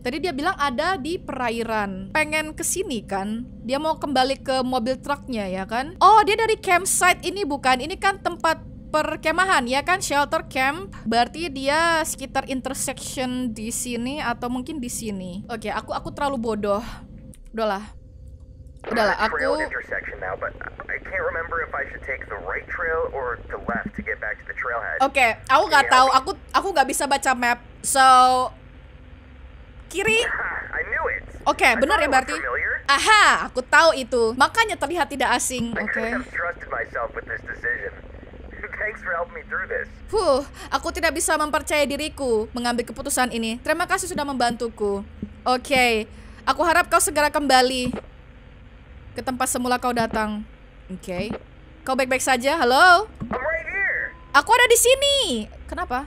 Tadi dia bilang ada di perairan. Pengen ke sini kan? Dia mau kembali ke mobil truknya ya kan? Oh, dia dari campsite ini bukan. Ini kan tempat perkemahan ya kan shelter camp. Berarti dia sekitar intersection di sini atau mungkin di sini. Oke, okay, aku aku terlalu bodoh. Udahlah. Udahlah, aku Oke, okay, aku nggak tahu. Aku aku nggak bisa baca map. So, kiri. Oke, okay, benar ya berarti? Aha, aku tahu itu. Makanya terlihat tidak asing. Oke. Okay. Huh, aku tidak bisa mempercaya diriku mengambil keputusan ini. Terima kasih sudah membantuku. Oke, okay. aku harap kau segera kembali ke tempat semula kau datang. Oke. Okay. Kau baik-baik saja? Halo? aku ada di sini. Kenapa?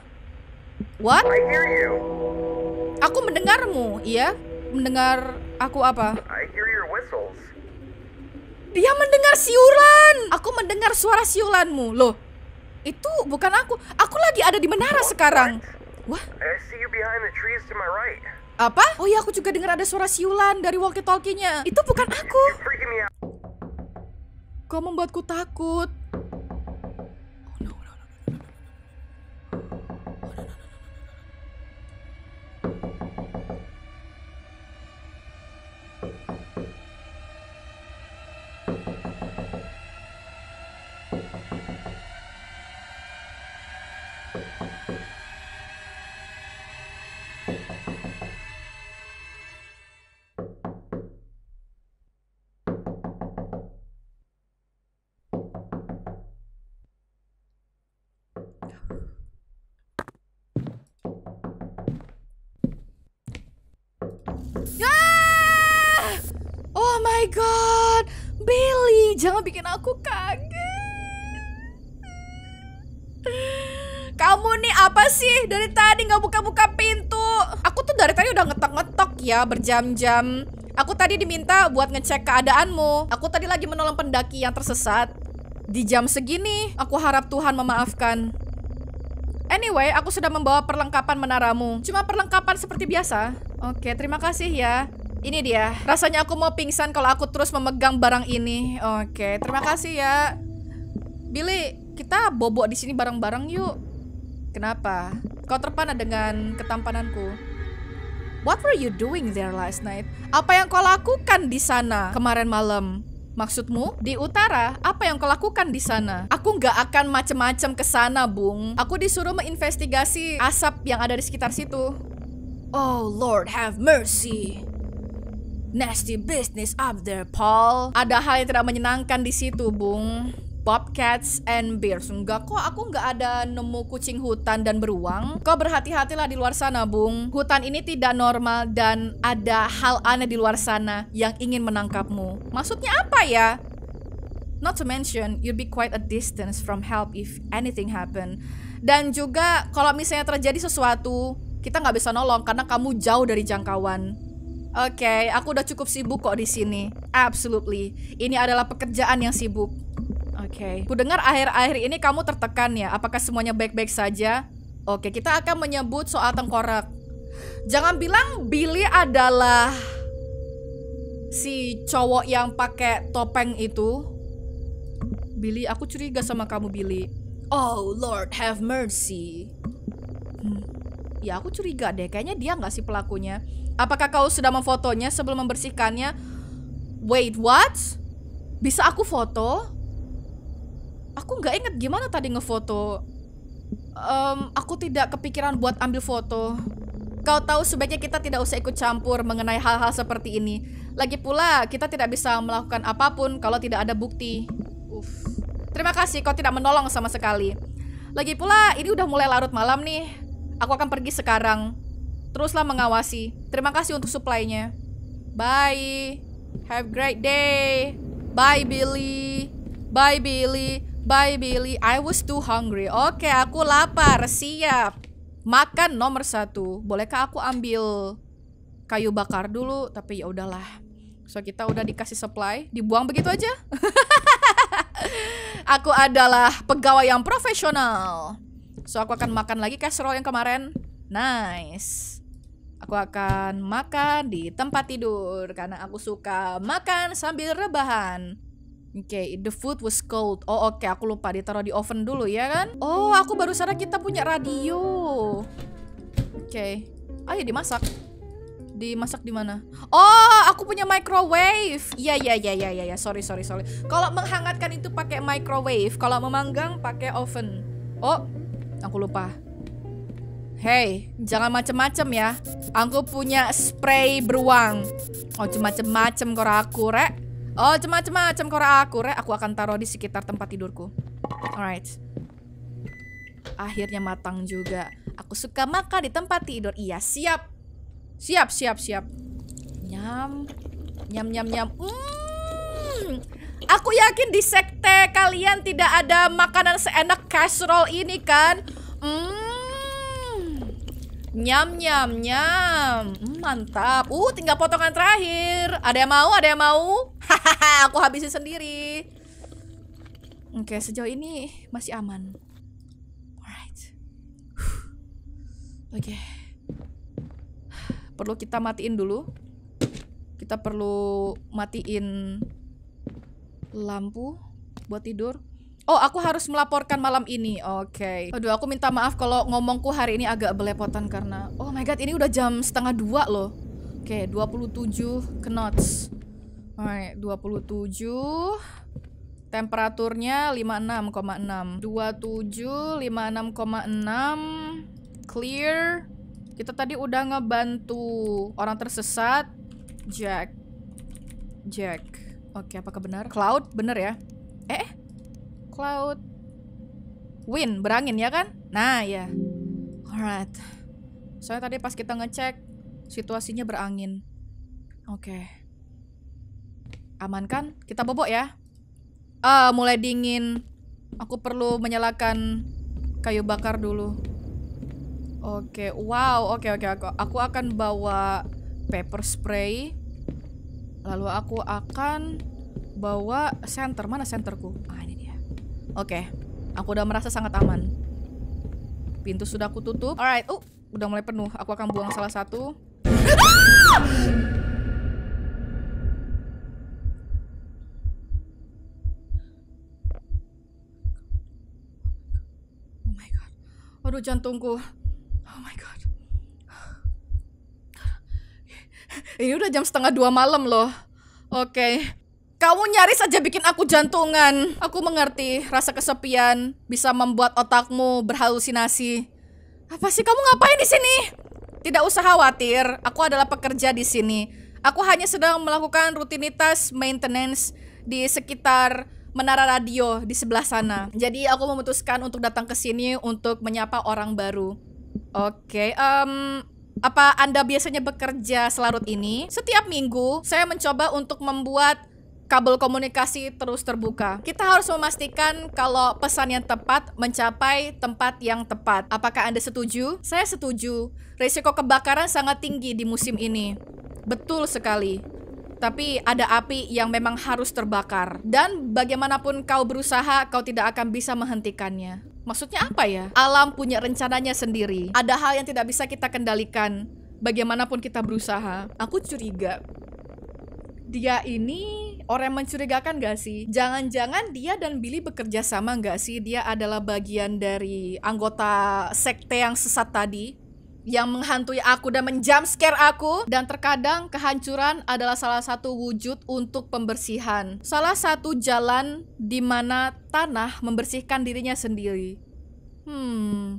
What? Aku mendengarmu, iya? Mendengar aku apa? Dia mendengar siulan. Aku mendengar suara siulanmu. Loh, itu bukan aku. Aku lagi ada di menara What? sekarang. Wah. right. Apa? Oh iya, aku juga dengar ada suara siulan dari walkie-talkie-nya. Itu bukan aku. Kau membuatku takut. Oh, no, no, no, no, no. Oh, no, no, no. god, Billy, jangan bikin aku kaget. Kamu nih apa sih dari tadi nggak buka-buka pintu? Aku tuh dari tadi udah ngetok-ngetok ya berjam-jam. Aku tadi diminta buat ngecek keadaanmu. Aku tadi lagi menolong pendaki yang tersesat. Di jam segini, aku harap Tuhan memaafkan. Anyway, aku sudah membawa perlengkapan menaramu. Cuma perlengkapan seperti biasa. Oke, terima kasih ya. Ini dia. Rasanya aku mau pingsan kalau aku terus memegang barang ini. Oke, terima kasih ya. Billy, kita bobok di sini bareng-bareng yuk. Kenapa? Kau terpana dengan ketampananku. What were you doing there last night? Apa yang kau lakukan di sana kemarin malam? Maksudmu di utara apa yang kau lakukan di sana? Aku nggak akan macem-macem ke sana, Bung. Aku disuruh menginvestigasi asap yang ada di sekitar situ. Oh Lord have mercy. Nasty business up there, Paul. Ada hal yang tidak menyenangkan di situ, Bung. Bobcats and Bears. Enggak kok, aku nggak ada nemu kucing hutan dan beruang. Kau berhati-hatilah di luar sana, Bung. Hutan ini tidak normal dan ada hal aneh di luar sana yang ingin menangkapmu. Maksudnya apa ya? Not to mention, you'll be quite a distance from help if anything happen. Dan juga kalau misalnya terjadi sesuatu, kita nggak bisa nolong karena kamu jauh dari jangkauan. Oke, okay, aku udah cukup sibuk kok di sini. Absolutely. Ini adalah pekerjaan yang sibuk. Oke. Okay. Kudengar akhir-akhir ini kamu tertekan ya. Apakah semuanya baik-baik saja? Oke, okay, kita akan menyebut soal tengkorak. Jangan bilang Billy adalah si cowok yang pakai topeng itu. Billy, aku curiga sama kamu, Billy. Oh, Lord, have mercy ya aku curiga deh kayaknya dia nggak sih pelakunya apakah kau sudah memfotonya sebelum membersihkannya wait what bisa aku foto aku nggak inget gimana tadi ngefoto um, aku tidak kepikiran buat ambil foto kau tahu sebaiknya kita tidak usah ikut campur mengenai hal-hal seperti ini lagi pula kita tidak bisa melakukan apapun kalau tidak ada bukti Uf. terima kasih kau tidak menolong sama sekali lagi pula ini udah mulai larut malam nih Aku akan pergi sekarang. Teruslah mengawasi. Terima kasih untuk suplainya. Bye. Have a great day. Bye Billy. Bye Billy. Bye Billy. I was too hungry. Oke, okay, aku lapar. Siap. Makan nomor satu. Bolehkah aku ambil kayu bakar dulu? Tapi ya udahlah. So kita udah dikasih supply, dibuang begitu aja. aku adalah pegawai yang profesional. So aku akan makan lagi casserole yang kemarin. Nice. Aku akan makan di tempat tidur karena aku suka makan sambil rebahan. Oke, okay, the food was cold. Oh, oke, okay, aku lupa ditaruh di oven dulu ya kan? Oh, aku baru sadar kita punya radio. Oke. Okay. Ah, ya, Ayo dimasak. Dimasak di mana? Oh, aku punya microwave. Iya, iya, iya, iya, iya, ya. sorry, sorry, sorry. Kalau menghangatkan itu pakai microwave, kalau memanggang pakai oven. Oh, Aku lupa. Hey, jangan macem-macem ya. Aku punya spray beruang. Oh, macem-macem kora aku, rek. Oh, macem-macem kora aku, rek. Aku akan taruh di sekitar tempat tidurku. Alright. Akhirnya matang juga. Aku suka makan di tempat tidur. Iya, siap. Siap, siap, siap. Nyam. Nyam, nyam, nyam. Mm. Aku yakin di sekte kalian tidak ada makanan seenak casserole ini kan? Hmm. Nyam nyam nyam. Hmm, mantap. Uh, tinggal potongan terakhir. Ada yang mau? Ada yang mau? Hahaha, aku habisin sendiri. Oke, sejauh ini masih aman. Alright. Oke. Okay. Perlu kita matiin dulu. Kita perlu matiin lampu buat tidur. Oh, aku harus melaporkan malam ini. Oke. Okay. Aduh, aku minta maaf kalau ngomongku hari ini agak belepotan karena Oh my god, ini udah jam setengah dua loh. Oke, okay, 27 knots. Alright, 27 temperaturnya 56,6. 27 56,6 clear. Kita tadi udah ngebantu orang tersesat Jack. Jack. Oke, apakah benar? Cloud, benar ya? Eh, cloud. Wind, berangin ya kan? Nah, ya. Alright. Soalnya tadi pas kita ngecek, situasinya berangin. Oke. Okay. Aman kan? Kita bobok ya. Ah, mulai dingin. Aku perlu menyalakan kayu bakar dulu. Oke, okay. wow. Oke, okay, oke, okay, aku akan bawa paper spray Lalu aku akan bawa center. Mana centerku? Ah, ini dia. Oke. Okay. Aku udah merasa sangat aman. Pintu sudah aku tutup. Alright. Uh, udah mulai penuh. Aku akan buang salah satu. Ah! Oh my god. Aduh jantungku. Oh my god. Oh oh oh Ini udah jam setengah dua malam loh. Oke. Okay. Kamu nyaris saja bikin aku jantungan. Aku mengerti rasa kesepian bisa membuat otakmu berhalusinasi. Apa sih kamu ngapain di sini? Tidak usah khawatir, aku adalah pekerja di sini. Aku hanya sedang melakukan rutinitas maintenance di sekitar menara radio di sebelah sana. Jadi aku memutuskan untuk datang ke sini untuk menyapa orang baru. Oke, okay, um, apa Anda biasanya bekerja selarut ini? Setiap minggu saya mencoba untuk membuat kabel komunikasi terus terbuka. Kita harus memastikan kalau pesan yang tepat mencapai tempat yang tepat. Apakah Anda setuju? Saya setuju. Risiko kebakaran sangat tinggi di musim ini. Betul sekali tapi ada api yang memang harus terbakar. Dan bagaimanapun kau berusaha, kau tidak akan bisa menghentikannya. Maksudnya apa ya? Alam punya rencananya sendiri. Ada hal yang tidak bisa kita kendalikan. Bagaimanapun kita berusaha. Aku curiga. Dia ini orang yang mencurigakan gak sih? Jangan-jangan dia dan Billy bekerja sama gak sih? Dia adalah bagian dari anggota sekte yang sesat tadi yang menghantui aku dan menjumpscare aku dan terkadang kehancuran adalah salah satu wujud untuk pembersihan. Salah satu jalan di mana tanah membersihkan dirinya sendiri. Hmm.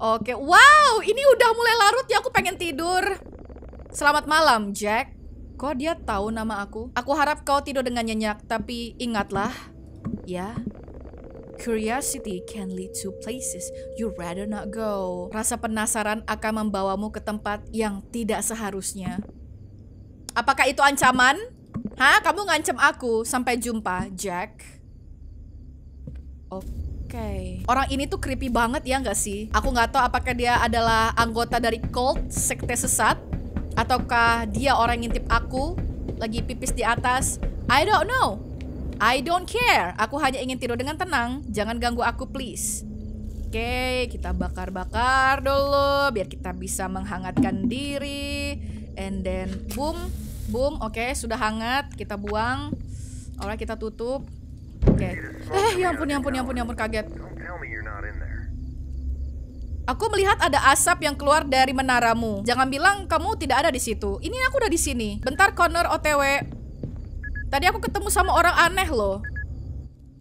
Oke, wow, ini udah mulai larut ya aku pengen tidur. Selamat malam, Jack. Kok dia tahu nama aku? Aku harap kau tidur dengan nyenyak, tapi ingatlah, ya, Curiosity can lead to places you rather not go. Rasa penasaran akan membawamu ke tempat yang tidak seharusnya. Apakah itu ancaman? Hah? Kamu ngancam aku. Sampai jumpa, Jack. Oke. Okay. Orang ini tuh creepy banget ya nggak sih? Aku nggak tahu apakah dia adalah anggota dari cult sekte sesat ataukah dia orang ngintip aku lagi pipis di atas. I don't know. I don't care. Aku hanya ingin tidur dengan tenang. Jangan ganggu aku, please. Oke, okay, kita bakar-bakar dulu biar kita bisa menghangatkan diri. And then boom, boom. Oke, okay, sudah hangat. Kita buang. Alright, kita tutup. Oke. Okay. Eh, ya ampun, ya ampun, ya ampun, ya ampun kaget. Aku melihat ada asap yang keluar dari menaramu. Jangan bilang kamu tidak ada di situ. Ini aku udah di sini. Bentar Connor OTW. Tadi aku ketemu sama orang aneh loh.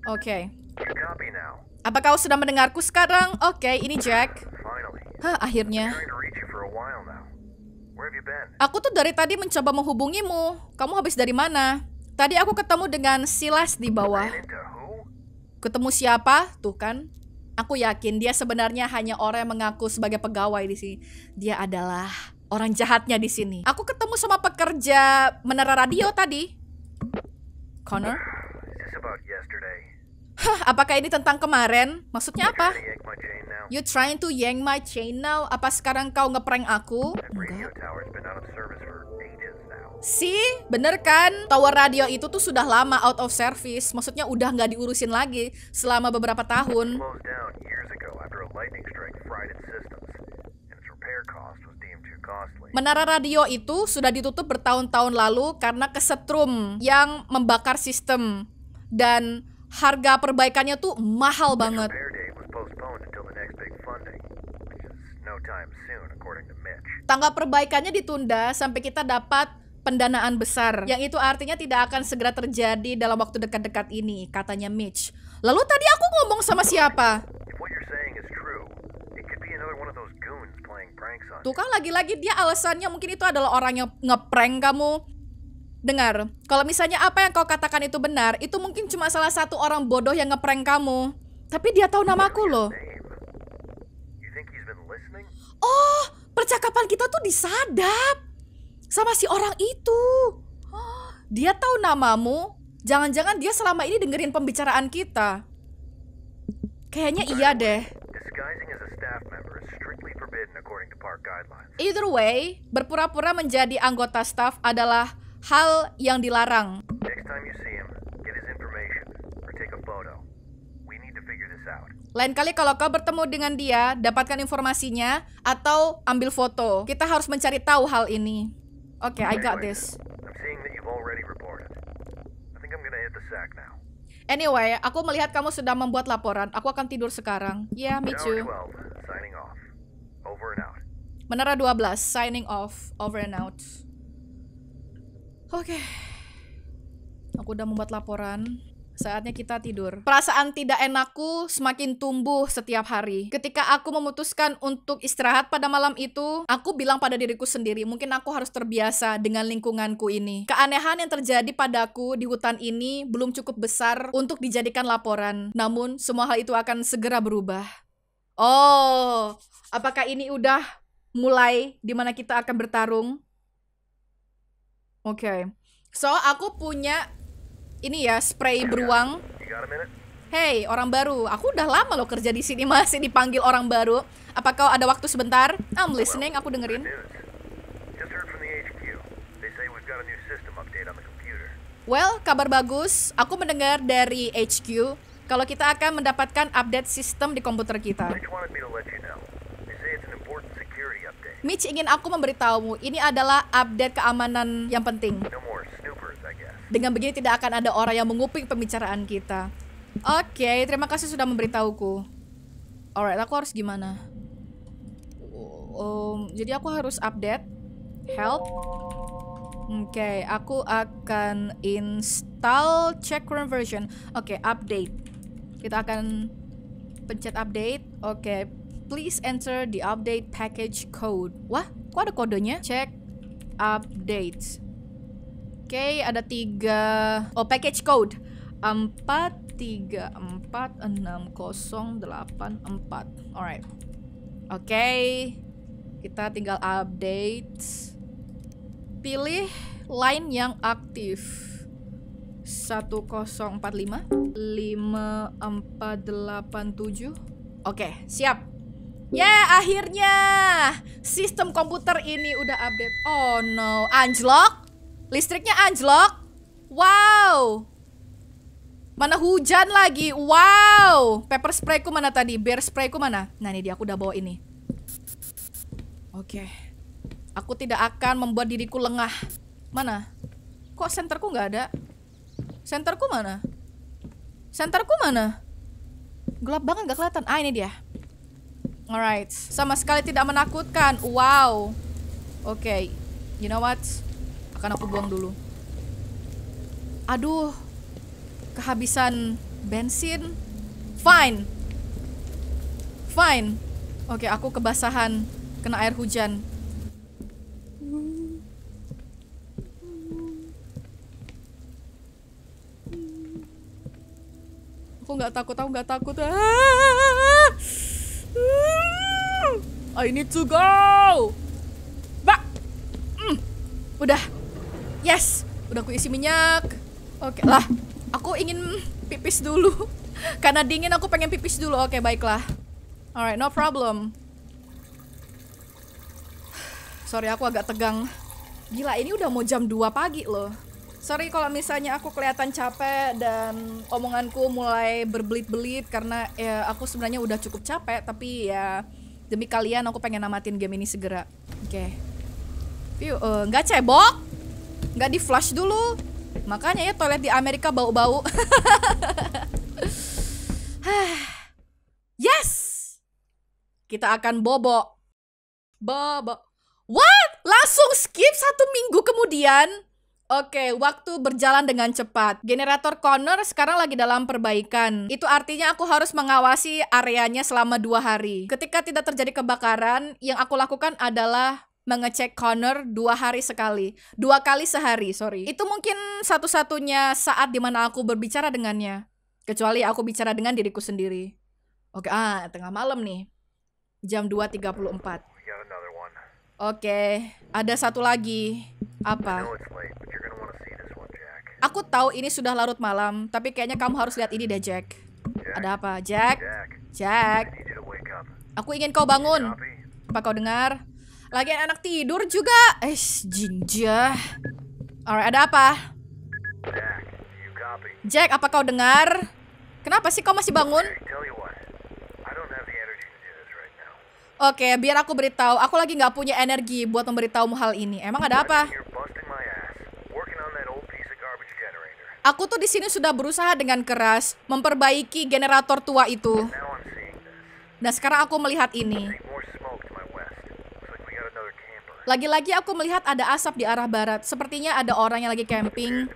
Oke. Okay. Apa kau sedang mendengarku sekarang? Oke, okay, ini Jack. Hah, akhirnya. Aku tuh dari tadi mencoba menghubungimu. Kamu habis dari mana? Tadi aku ketemu dengan Silas di bawah. Ketemu siapa? Tuh kan. Aku yakin dia sebenarnya hanya orang yang mengaku sebagai pegawai di sini. Dia adalah orang jahatnya di sini. Aku ketemu sama pekerja menara radio tadi. Connor? Hah, apakah ini tentang kemarin? Maksudnya apa? You trying to yank my chain now? Apa sekarang kau ngeprank aku? Enggak. See, bener kan? Tower radio itu tuh sudah lama out of service. Maksudnya udah nggak diurusin lagi selama beberapa tahun. Menara radio itu sudah ditutup bertahun-tahun lalu karena kesetrum yang membakar sistem dan harga perbaikannya tuh mahal banget. Tanggap perbaikannya ditunda sampai kita dapat pendanaan besar yang itu artinya tidak akan segera terjadi dalam waktu dekat-dekat ini katanya Mitch lalu tadi aku ngomong sama siapa Tuh kan lagi-lagi dia alasannya mungkin itu adalah orang yang ngeprank kamu. Dengar, kalau misalnya apa yang kau katakan itu benar, itu mungkin cuma salah satu orang bodoh yang ngeprank kamu. Tapi dia tahu namaku loh. Oh, percakapan kita tuh disadap sama si orang itu. Dia tahu namamu. Jangan-jangan dia selama ini dengerin pembicaraan kita. Kayaknya iya deh according to park guidelines. Either way, berpura-pura menjadi anggota staff adalah hal yang dilarang. Next time you see him, get his information or take a photo. We need to figure this out. Lain kali kalau kau bertemu dengan dia, dapatkan informasinya atau ambil foto. Kita harus mencari tahu hal ini. Oke, okay, I got this. I'm seeing that you've already reported. I think I'm gonna hit the sack now. Anyway, aku melihat kamu sudah membuat laporan. Aku akan tidur sekarang. Ya, yeah, me too. 12, signing off. Over and out. Menara 12, signing off. Over and out. Oke. Okay. Aku udah membuat laporan. Saatnya kita tidur. Perasaan tidak enakku semakin tumbuh setiap hari. Ketika aku memutuskan untuk istirahat pada malam itu, aku bilang pada diriku sendiri, mungkin aku harus terbiasa dengan lingkunganku ini. Keanehan yang terjadi padaku di hutan ini belum cukup besar untuk dijadikan laporan. Namun, semua hal itu akan segera berubah. Oh, Apakah ini udah mulai dimana kita akan bertarung? Oke. Okay. So, aku punya ini ya, spray beruang. Hey, orang baru. Aku udah lama loh kerja di sini masih dipanggil orang baru. Apa kau ada waktu sebentar? I'm listening, aku dengerin. Well, kabar bagus. Aku mendengar dari HQ kalau kita akan mendapatkan update sistem di komputer kita. You Mitch ingin aku memberitahumu, ini adalah update keamanan yang penting. Dengan begini tidak akan ada orang yang menguping pembicaraan kita. Oke, okay, terima kasih sudah memberitahuku. Alright, aku harus gimana? Um, jadi aku harus update. Help. Oke, okay, aku akan install check current version. Oke, okay, update. Kita akan pencet update. Oke, okay, Please enter the update package code. Wah, kok ada kodenya? Check update. Oke, okay, ada tiga. Oh, package code. Empat tiga empat enam kosong delapan empat. Alright. Oke, okay. kita tinggal update. Pilih line yang aktif. 1045 5487 Oke, okay, siap. Ya, yeah, akhirnya sistem komputer ini udah update. Oh no, anjlok. Listriknya anjlok. Wow. Mana hujan lagi. Wow. Pepper sprayku mana tadi? Bear sprayku mana? Nah, ini dia aku udah bawa ini. Oke. Okay. Aku tidak akan membuat diriku lengah. Mana? Kok senterku nggak ada? Senterku mana? Senterku mana? Gelap banget gak kelihatan. Ah, ini dia. Alright. Sama sekali tidak menakutkan. Wow. Oke. Okay. You know what? Akan aku buang dulu. Aduh. Kehabisan bensin. Fine. Fine. Oke, okay, aku kebasahan. Kena air hujan. Aku nggak takut, aku nggak takut. Ah! Hmm. Oh, I need to go. Ba. Mm. Udah. Yes. Udah aku isi minyak. Oke okay lah. Aku ingin pipis dulu. Karena dingin aku pengen pipis dulu. Oke, okay, baiklah. Alright, no problem. Sorry aku agak tegang. Gila, ini udah mau jam 2 pagi loh sorry kalau misalnya aku kelihatan capek dan omonganku mulai berbelit-belit karena ya aku sebenarnya udah cukup capek tapi ya demi kalian aku pengen namatin game ini segera. Oke. Okay. uh, eh, nggak cebok, nggak di flush dulu. Makanya ya toilet di Amerika bau-bau. yes, kita akan bobo. Bobo. What? Langsung skip satu minggu kemudian? Oke, waktu berjalan dengan cepat. Generator Connor sekarang lagi dalam perbaikan. Itu artinya aku harus mengawasi areanya selama dua hari. Ketika tidak terjadi kebakaran, yang aku lakukan adalah mengecek Connor dua hari sekali, dua kali sehari, sorry. Itu mungkin satu-satunya saat dimana aku berbicara dengannya, kecuali aku bicara dengan diriku sendiri. Oke, ah tengah malam nih, jam 2.34. Oke, ada satu lagi. Apa? Aku tahu ini sudah larut malam, tapi kayaknya kamu harus lihat ini deh, Jack. Jack. Ada apa, Jack? Jack. Jack. Aku ingin kau bangun. Apa kau dengar? Lagian anak tidur juga. Eh, jinja. Alright, ada apa? Jack, apa kau dengar? Kenapa sih kau masih bangun? Oke, biar aku beritahu. Aku lagi nggak punya energi buat memberitahumu hal ini. Emang ada apa? Aku tuh di sini sudah berusaha dengan keras memperbaiki generator tua itu. Dan nah, sekarang aku melihat ini. Lagi-lagi aku melihat ada asap di arah barat. Sepertinya ada orang yang lagi camping.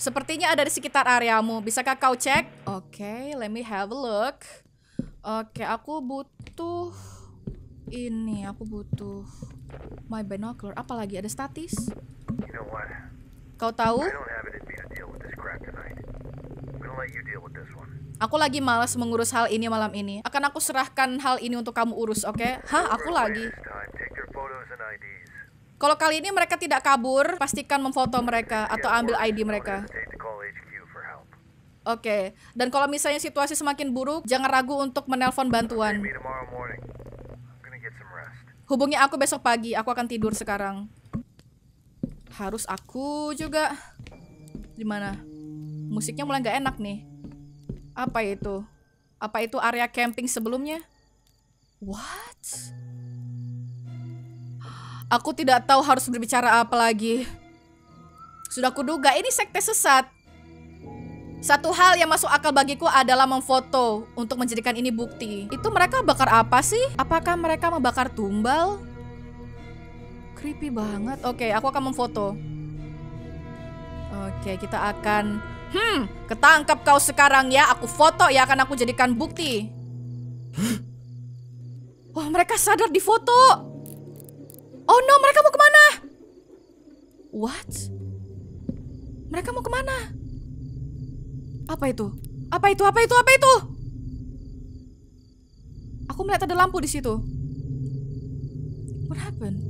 Sepertinya ada di sekitar areamu. Bisakah kau cek? Oke, okay, let me have a look. Oke, okay, aku butuh ini. Aku butuh my binocular. Apalagi ada statis. Kau tahu? Aku lagi malas mengurus hal ini malam ini. Akan aku serahkan hal ini untuk kamu urus, oke? Okay? Hah, aku lagi. Kalau kali ini mereka tidak kabur, pastikan memfoto mereka atau ambil ID mereka. Oke, okay. dan kalau misalnya situasi semakin buruk, jangan ragu untuk menelpon bantuan. Hubungi aku besok pagi, aku akan tidur sekarang. Harus aku juga. Gimana? Musiknya mulai nggak enak nih. Apa itu? Apa itu area camping sebelumnya? What? Aku tidak tahu harus berbicara apa lagi. Sudah kuduga ini sekte sesat. Satu hal yang masuk akal bagiku adalah memfoto untuk menjadikan ini bukti. Itu mereka bakar apa sih? Apakah mereka membakar tumbal? Creepy banget. Oke, okay, aku akan memfoto. Oke, okay, kita akan Hmm, ketangkap kau sekarang ya. Aku foto ya akan aku jadikan bukti. Wah, mereka sadar di foto. Oh no, mereka mau kemana? What? Mereka mau kemana? Apa itu? Apa itu? Apa itu? Apa itu? Aku melihat ada lampu di situ. What happened?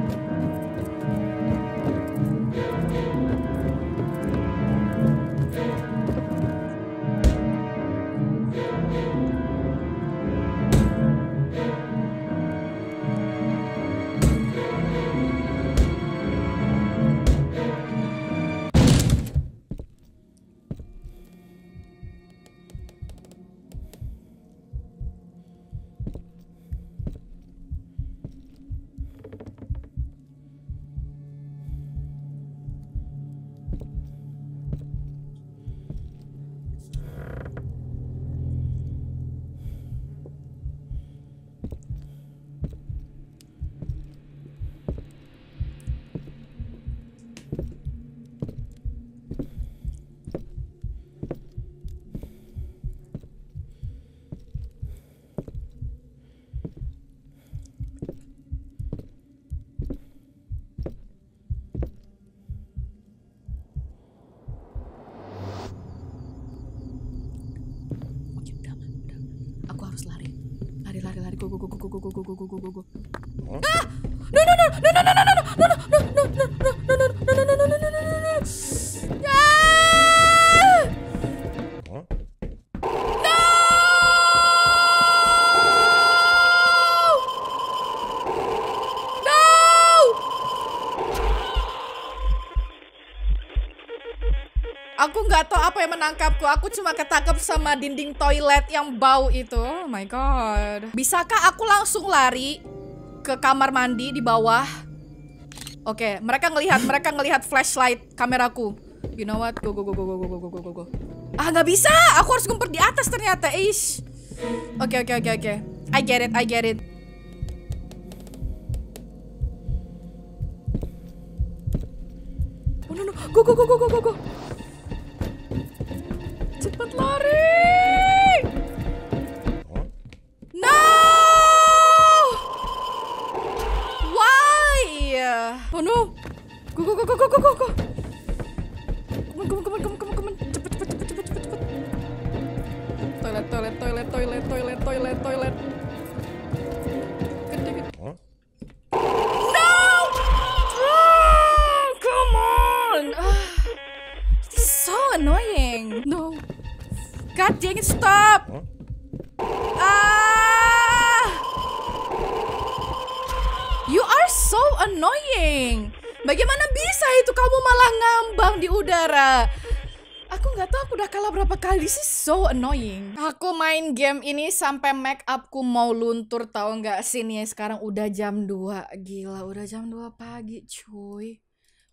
过过过过过过过过过。menangkapku. Aku cuma ketangkep sama dinding toilet yang bau itu. Oh my god. Bisakah aku langsung lari ke kamar mandi di bawah? Oke, okay, mereka ngelihat, mereka ngelihat flashlight kameraku. You know what? Go go go go go go go go go go. Ah, nggak bisa. Aku harus ngumpet di atas ternyata. Ish. Oke okay, oke okay, oke okay, oke. Okay. I get it, I get it. Oh no no. go go go go go go. so annoying. Aku main game ini sampai make upku mau luntur tau nggak sih nih ya, sekarang udah jam 2. Gila, udah jam 2 pagi, cuy.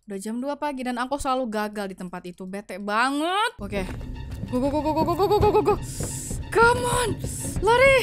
Udah jam 2 pagi dan aku selalu gagal di tempat itu. Bete banget. Oke. Okay. Go go go go go go go go go go. Come on. Lari.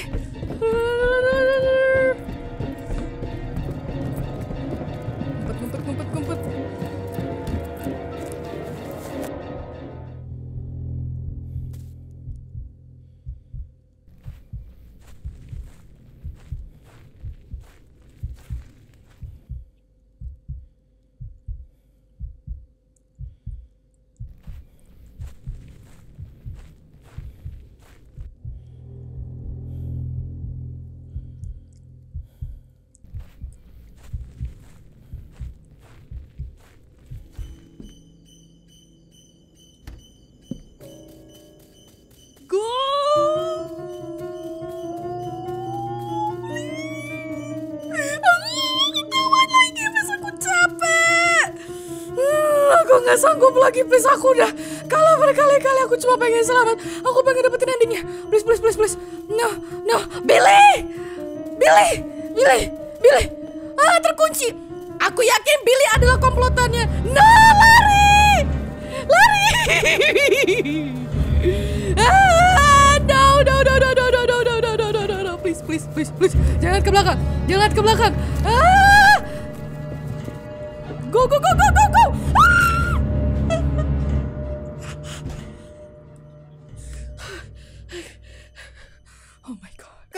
nggak sanggup lagi, please aku udah kalah berkali-kali. Aku cuma pengen selamat. Aku pengen dapetin endingnya. Please, please, please, please. No, no, Billy, Billy, Billy, Billy. Ah, terkunci. Aku yakin Billy adalah komplotannya. No, lari, lari. ah, no, no, no, no, no, no, no, no, no, no, no, Please, please, please, please. Jangan ke belakang, jangan ke belakang. Ah. Go, go, go, go, go, go. Ah.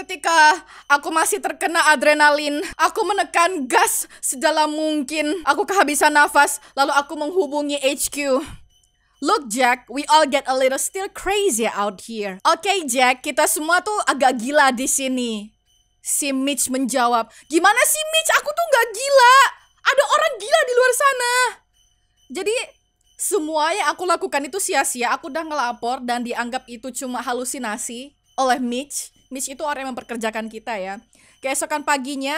ketika aku masih terkena adrenalin, aku menekan gas sedalam mungkin. Aku kehabisan nafas, lalu aku menghubungi HQ. Look Jack, we all get a little still crazy out here. Oke okay, Jack, kita semua tuh agak gila di sini. Si Mitch menjawab, gimana sih Mitch? Aku tuh nggak gila. Ada orang gila di luar sana. Jadi semua yang aku lakukan itu sia-sia. Aku udah ngelapor dan dianggap itu cuma halusinasi oleh Mitch. Mitch itu orang yang memperkerjakan kita ya. Keesokan paginya,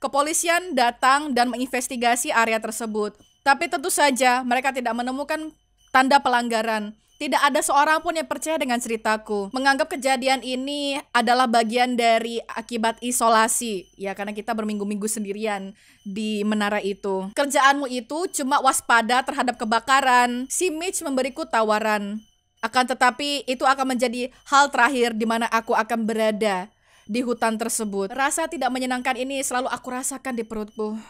kepolisian datang dan menginvestigasi area tersebut. Tapi tentu saja mereka tidak menemukan tanda pelanggaran. Tidak ada seorang pun yang percaya dengan ceritaku. Menganggap kejadian ini adalah bagian dari akibat isolasi, ya karena kita berminggu-minggu sendirian di menara itu. Kerjaanmu itu cuma waspada terhadap kebakaran. Si Mitch memberiku tawaran. Akan tetapi itu akan menjadi hal terakhir di mana aku akan berada di hutan tersebut. Rasa tidak menyenangkan ini selalu aku rasakan di perutku.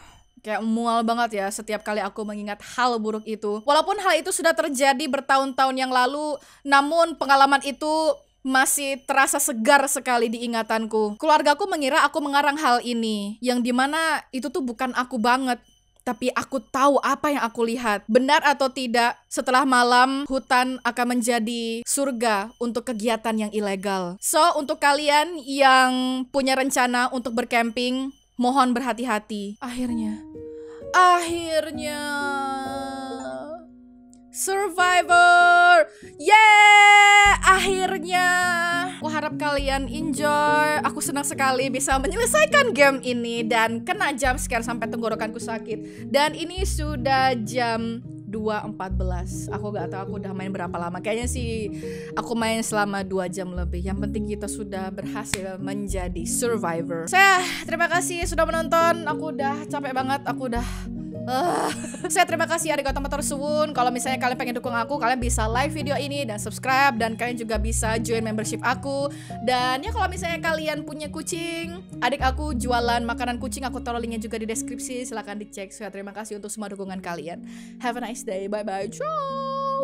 Kayak mual banget ya setiap kali aku mengingat hal buruk itu. Walaupun hal itu sudah terjadi bertahun-tahun yang lalu, namun pengalaman itu masih terasa segar sekali di ingatanku. Keluargaku mengira aku mengarang hal ini, yang dimana itu tuh bukan aku banget tapi aku tahu apa yang aku lihat. Benar atau tidak, setelah malam hutan akan menjadi surga untuk kegiatan yang ilegal. So, untuk kalian yang punya rencana untuk berkemping, mohon berhati-hati. Akhirnya, akhirnya. Survivor. Yeah, akhirnya. Aku harap kalian enjoy. Aku senang sekali bisa menyelesaikan game ini dan kena jam sekian sampai tenggorokanku sakit. Dan ini sudah jam 2.14 Aku gak tahu aku udah main berapa lama Kayaknya sih aku main selama 2 jam lebih Yang penting kita sudah berhasil menjadi survivor Saya terima kasih sudah menonton Aku udah capek banget Aku udah Uh, saya terima kasih ada teman Motor Suwun. Kalau misalnya kalian pengen dukung aku, kalian bisa like video ini dan subscribe dan kalian juga bisa join membership aku. Dan ya kalau misalnya kalian punya kucing, adik aku jualan makanan kucing, aku taruh linknya juga di deskripsi. Silahkan dicek. Saya terima kasih untuk semua dukungan kalian. Have a nice day. Bye bye. Ciao.